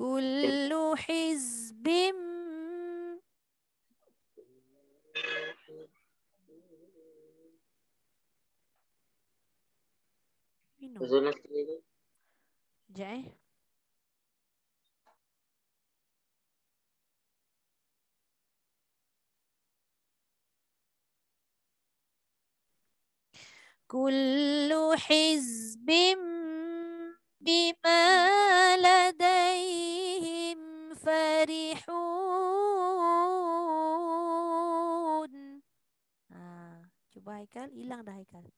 كل حزب جاي كل حزب بما لديهم farihun. Ha, cuba Haikal, hilang dah Haikal.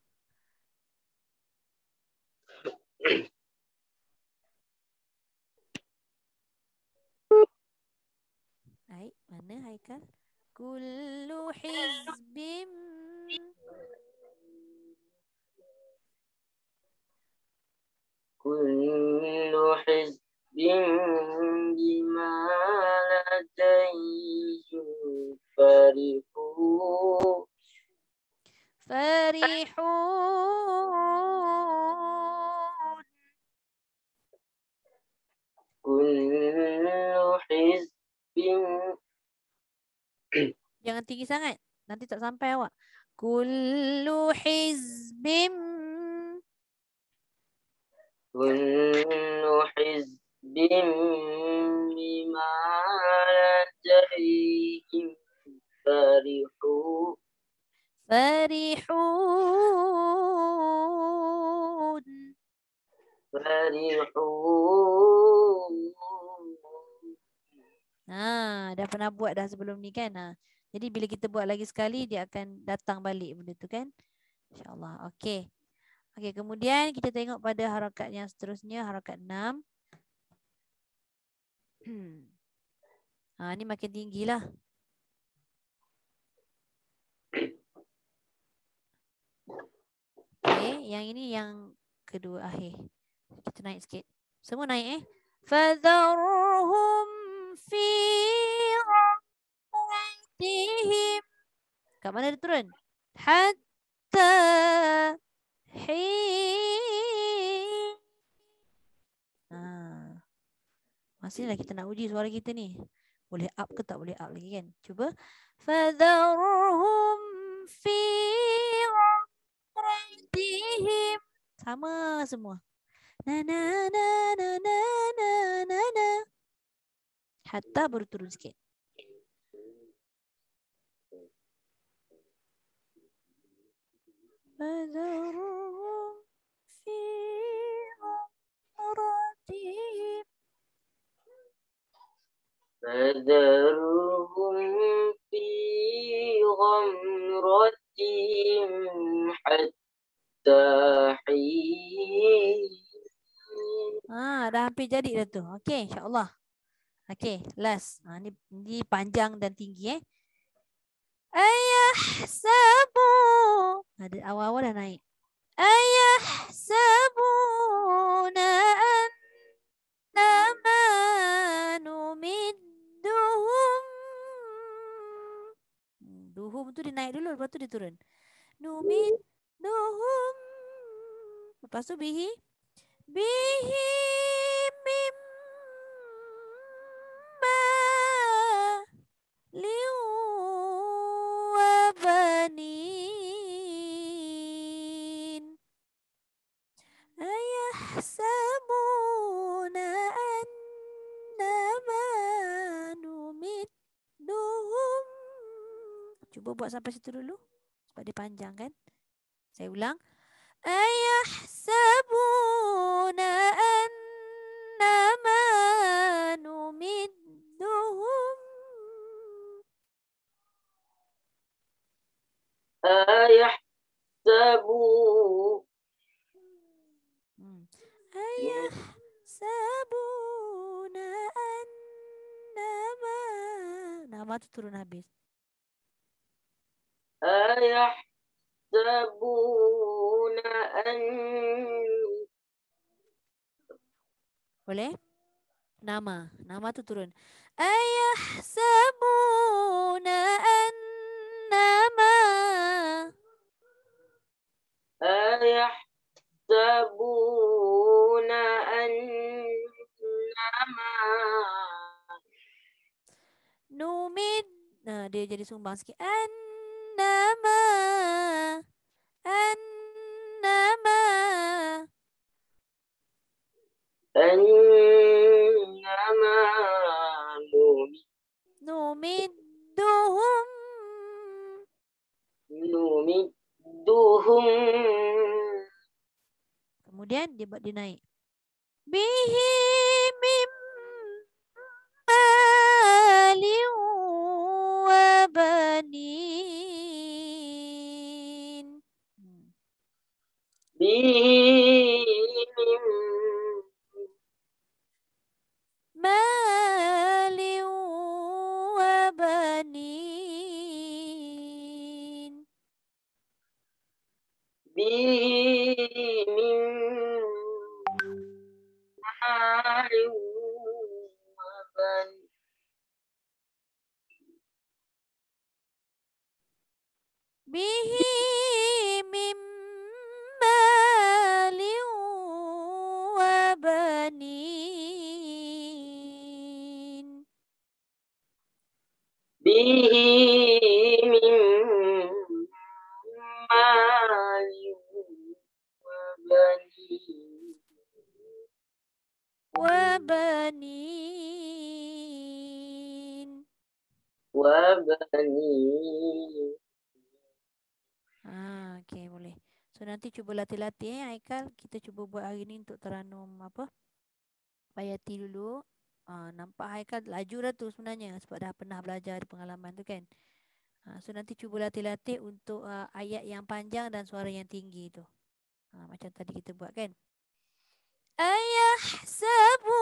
Baik, mana Haikal? Kullu hizbim كل حزب بما لديهم فرحون فرحون كل حزب Jangan tinggi sangat. Nanti tak sampai awak. Kullu hizbim Kunu حزب بما لديهم فرحوا فرحون فرحون ha, ah, dah pernah buat dah sebelum ni kan ha. Jadi bila kita buat lagi sekali Dia akan datang balik benda tu kan Allah. Okay Okey, kemudian kita tengok pada harakat yang seterusnya, harakat 6. ha, ni makin lah. Okey, yang ini yang kedua akhir. Kita naik sikit. Semua naik eh. Fadharhum fi ghamratihim. Kat mana dia turun? Hatta Hey. Ha. Masihlah kita nak uji suara kita ni. Boleh up ke tak boleh up lagi kan? Cuba. Fadaruhum fi radihim. Sama semua. Na na na na na na na. Hatta berturun sikit. فذرهم في غمرتهم حتى حين Ah, dah hampir jadi dah tu. Okey, insya-Allah. Okey, last. Ha, ni, ni panjang dan tinggi eh. أيحسب هذه أولها ناي أيحسبون أنما نمدهم duhum tu dia naik dulu lepas tu dia turun numid duhum lepas tu bihi bihi يحسبون أن ما نمدهم Cuba buat sampai situ dulu. Sebab dia panjang kan. Saya ulang. turun. Ayahsabuna annama Ayahsabuna annama Numid Nah, dia jadi sumbang sikit. bihi mimma yubani wabani wabani Ah, okay, boleh. So nanti cuba latih-latih eh, Aikal. Kita cuba buat hari ni untuk teranum apa? Bayati dulu. Ah, nampak Haikal laju dah tu sebenarnya sebab dah pernah belajar pengalaman tu kan. Ha, so nanti cuba latih-latih untuk uh, ayat yang panjang dan suara yang tinggi tu. Ha, macam tadi kita buat kan. Ayah sabu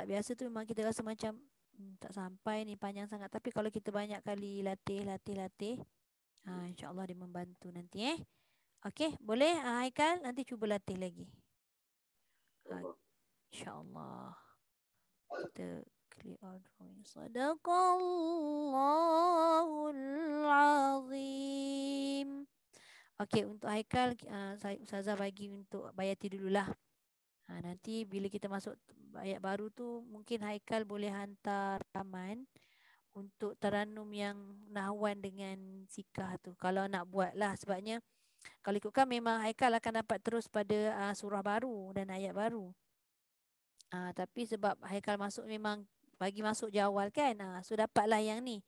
tak biasa tu memang kita rasa macam hmm, tak sampai ni panjang sangat tapi kalau kita banyak kali latih latih latih ha insyaallah dia membantu nanti eh okey boleh ha, Haikal nanti cuba latih lagi ha, insyaallah kita clear all drawing sadaqallahul azim Okey untuk Haikal uh, Ustazah bagi untuk Bayati dululah. Ha, nanti bila kita masuk ayat baru tu mungkin Haikal boleh hantar taman untuk teranum yang nahwan dengan Sika tu kalau nak buat lah sebabnya kalau ikutkan memang Haikal akan dapat terus pada uh, surah baru dan ayat baru. Uh, tapi sebab Haikal masuk memang bagi masuk je awal kan. Uh, so dapatlah yang ni.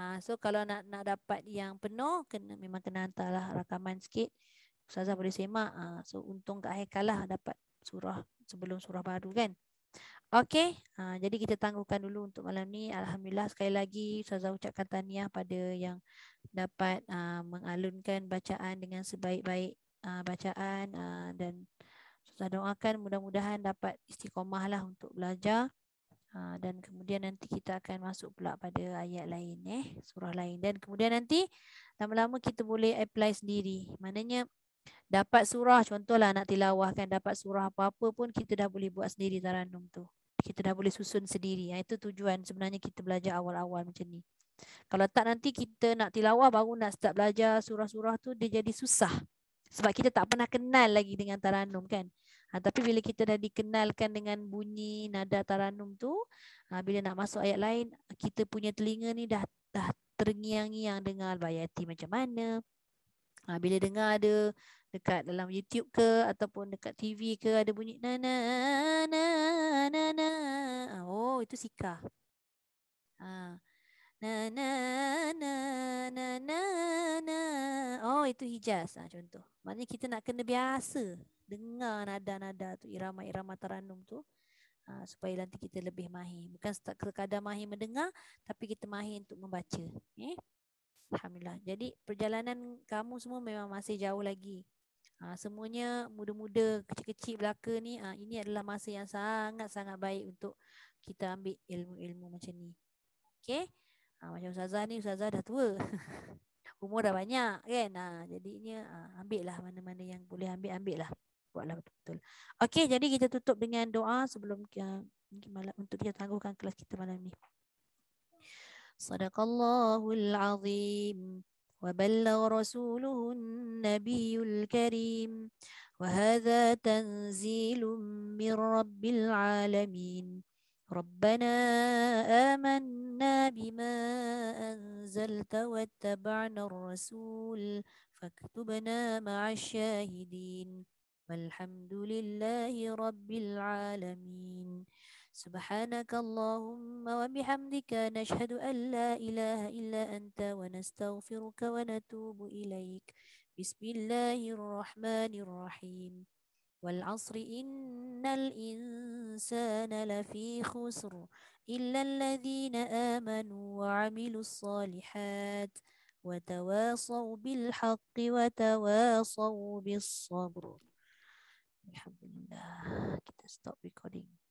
Uh, so kalau nak nak dapat yang penuh kena memang kena hantarlah rakaman sikit. Ustazah boleh semak. Uh, so untung kat Haikal lah dapat surah sebelum surah baru kan. Okey, ha, jadi kita tangguhkan dulu untuk malam ni. Alhamdulillah sekali lagi Ustazah ucapkan tahniah pada yang dapat ha, mengalunkan bacaan dengan sebaik-baik ha, bacaan ha, dan Ustazah doakan mudah-mudahan dapat istiqomahlah untuk belajar ha, dan kemudian nanti kita akan masuk pula pada ayat lain eh, surah lain dan kemudian nanti lama-lama kita boleh apply sendiri. Maknanya dapat surah contohlah nak tilawah kan dapat surah apa-apa pun kita dah boleh buat sendiri tarannum tu kita dah boleh susun sendiri ha, itu tujuan sebenarnya kita belajar awal-awal macam ni kalau tak nanti kita nak tilawah baru nak start belajar surah-surah tu dia jadi susah sebab kita tak pernah kenal lagi dengan tarannum kan ha, tapi bila kita dah dikenalkan dengan bunyi nada tarannum tu ha, bila nak masuk ayat lain kita punya telinga ni dah dah terngiang-ngiang dengar bayati macam mana ha, bila dengar ada dekat dalam YouTube ke ataupun dekat TV ke ada bunyi na na na na na ah, oh itu sika ha na na na na na na oh itu hijaz ha, contoh maknanya kita nak kena biasa dengar nada-nada tu irama-irama taranum tu ha, supaya nanti kita lebih mahir bukan sekadar mahir mendengar tapi kita mahir untuk membaca eh Alhamdulillah. Jadi perjalanan kamu semua memang masih jauh lagi. Ha, semuanya muda-muda kecil-kecil belaka ni ha, ini adalah masa yang sangat-sangat baik untuk kita ambil ilmu-ilmu macam ni. Okay, Ha, macam Ustazah ni Ustazah dah tua. (laughs) Umur dah banyak kan. Ha, jadinya ha, ambil lah mana-mana yang boleh ambil ambil lah. Buatlah betul-betul. Okey jadi kita tutup dengan doa sebelum mungkin untuk kita tangguhkan kelas kita malam ni. Sadaqallahul azim. وبلغ رسوله النبي الكريم وهذا تنزيل من رب العالمين ربنا آمنا بما أنزلت واتبعنا الرسول فاكتبنا مع الشاهدين والحمد لله رب العالمين سبحانك اللهم وبحمدك نشهد أن لا إله إلا أنت ونستغفرك ونتوب إليك بسم الله الرحمن الرحيم والعصر إن الإنسان لفي خسر إلا الذين آمنوا وعملوا الصالحات وتواصوا بالحق وتواصوا بالصبر الحمد لله kita stop recording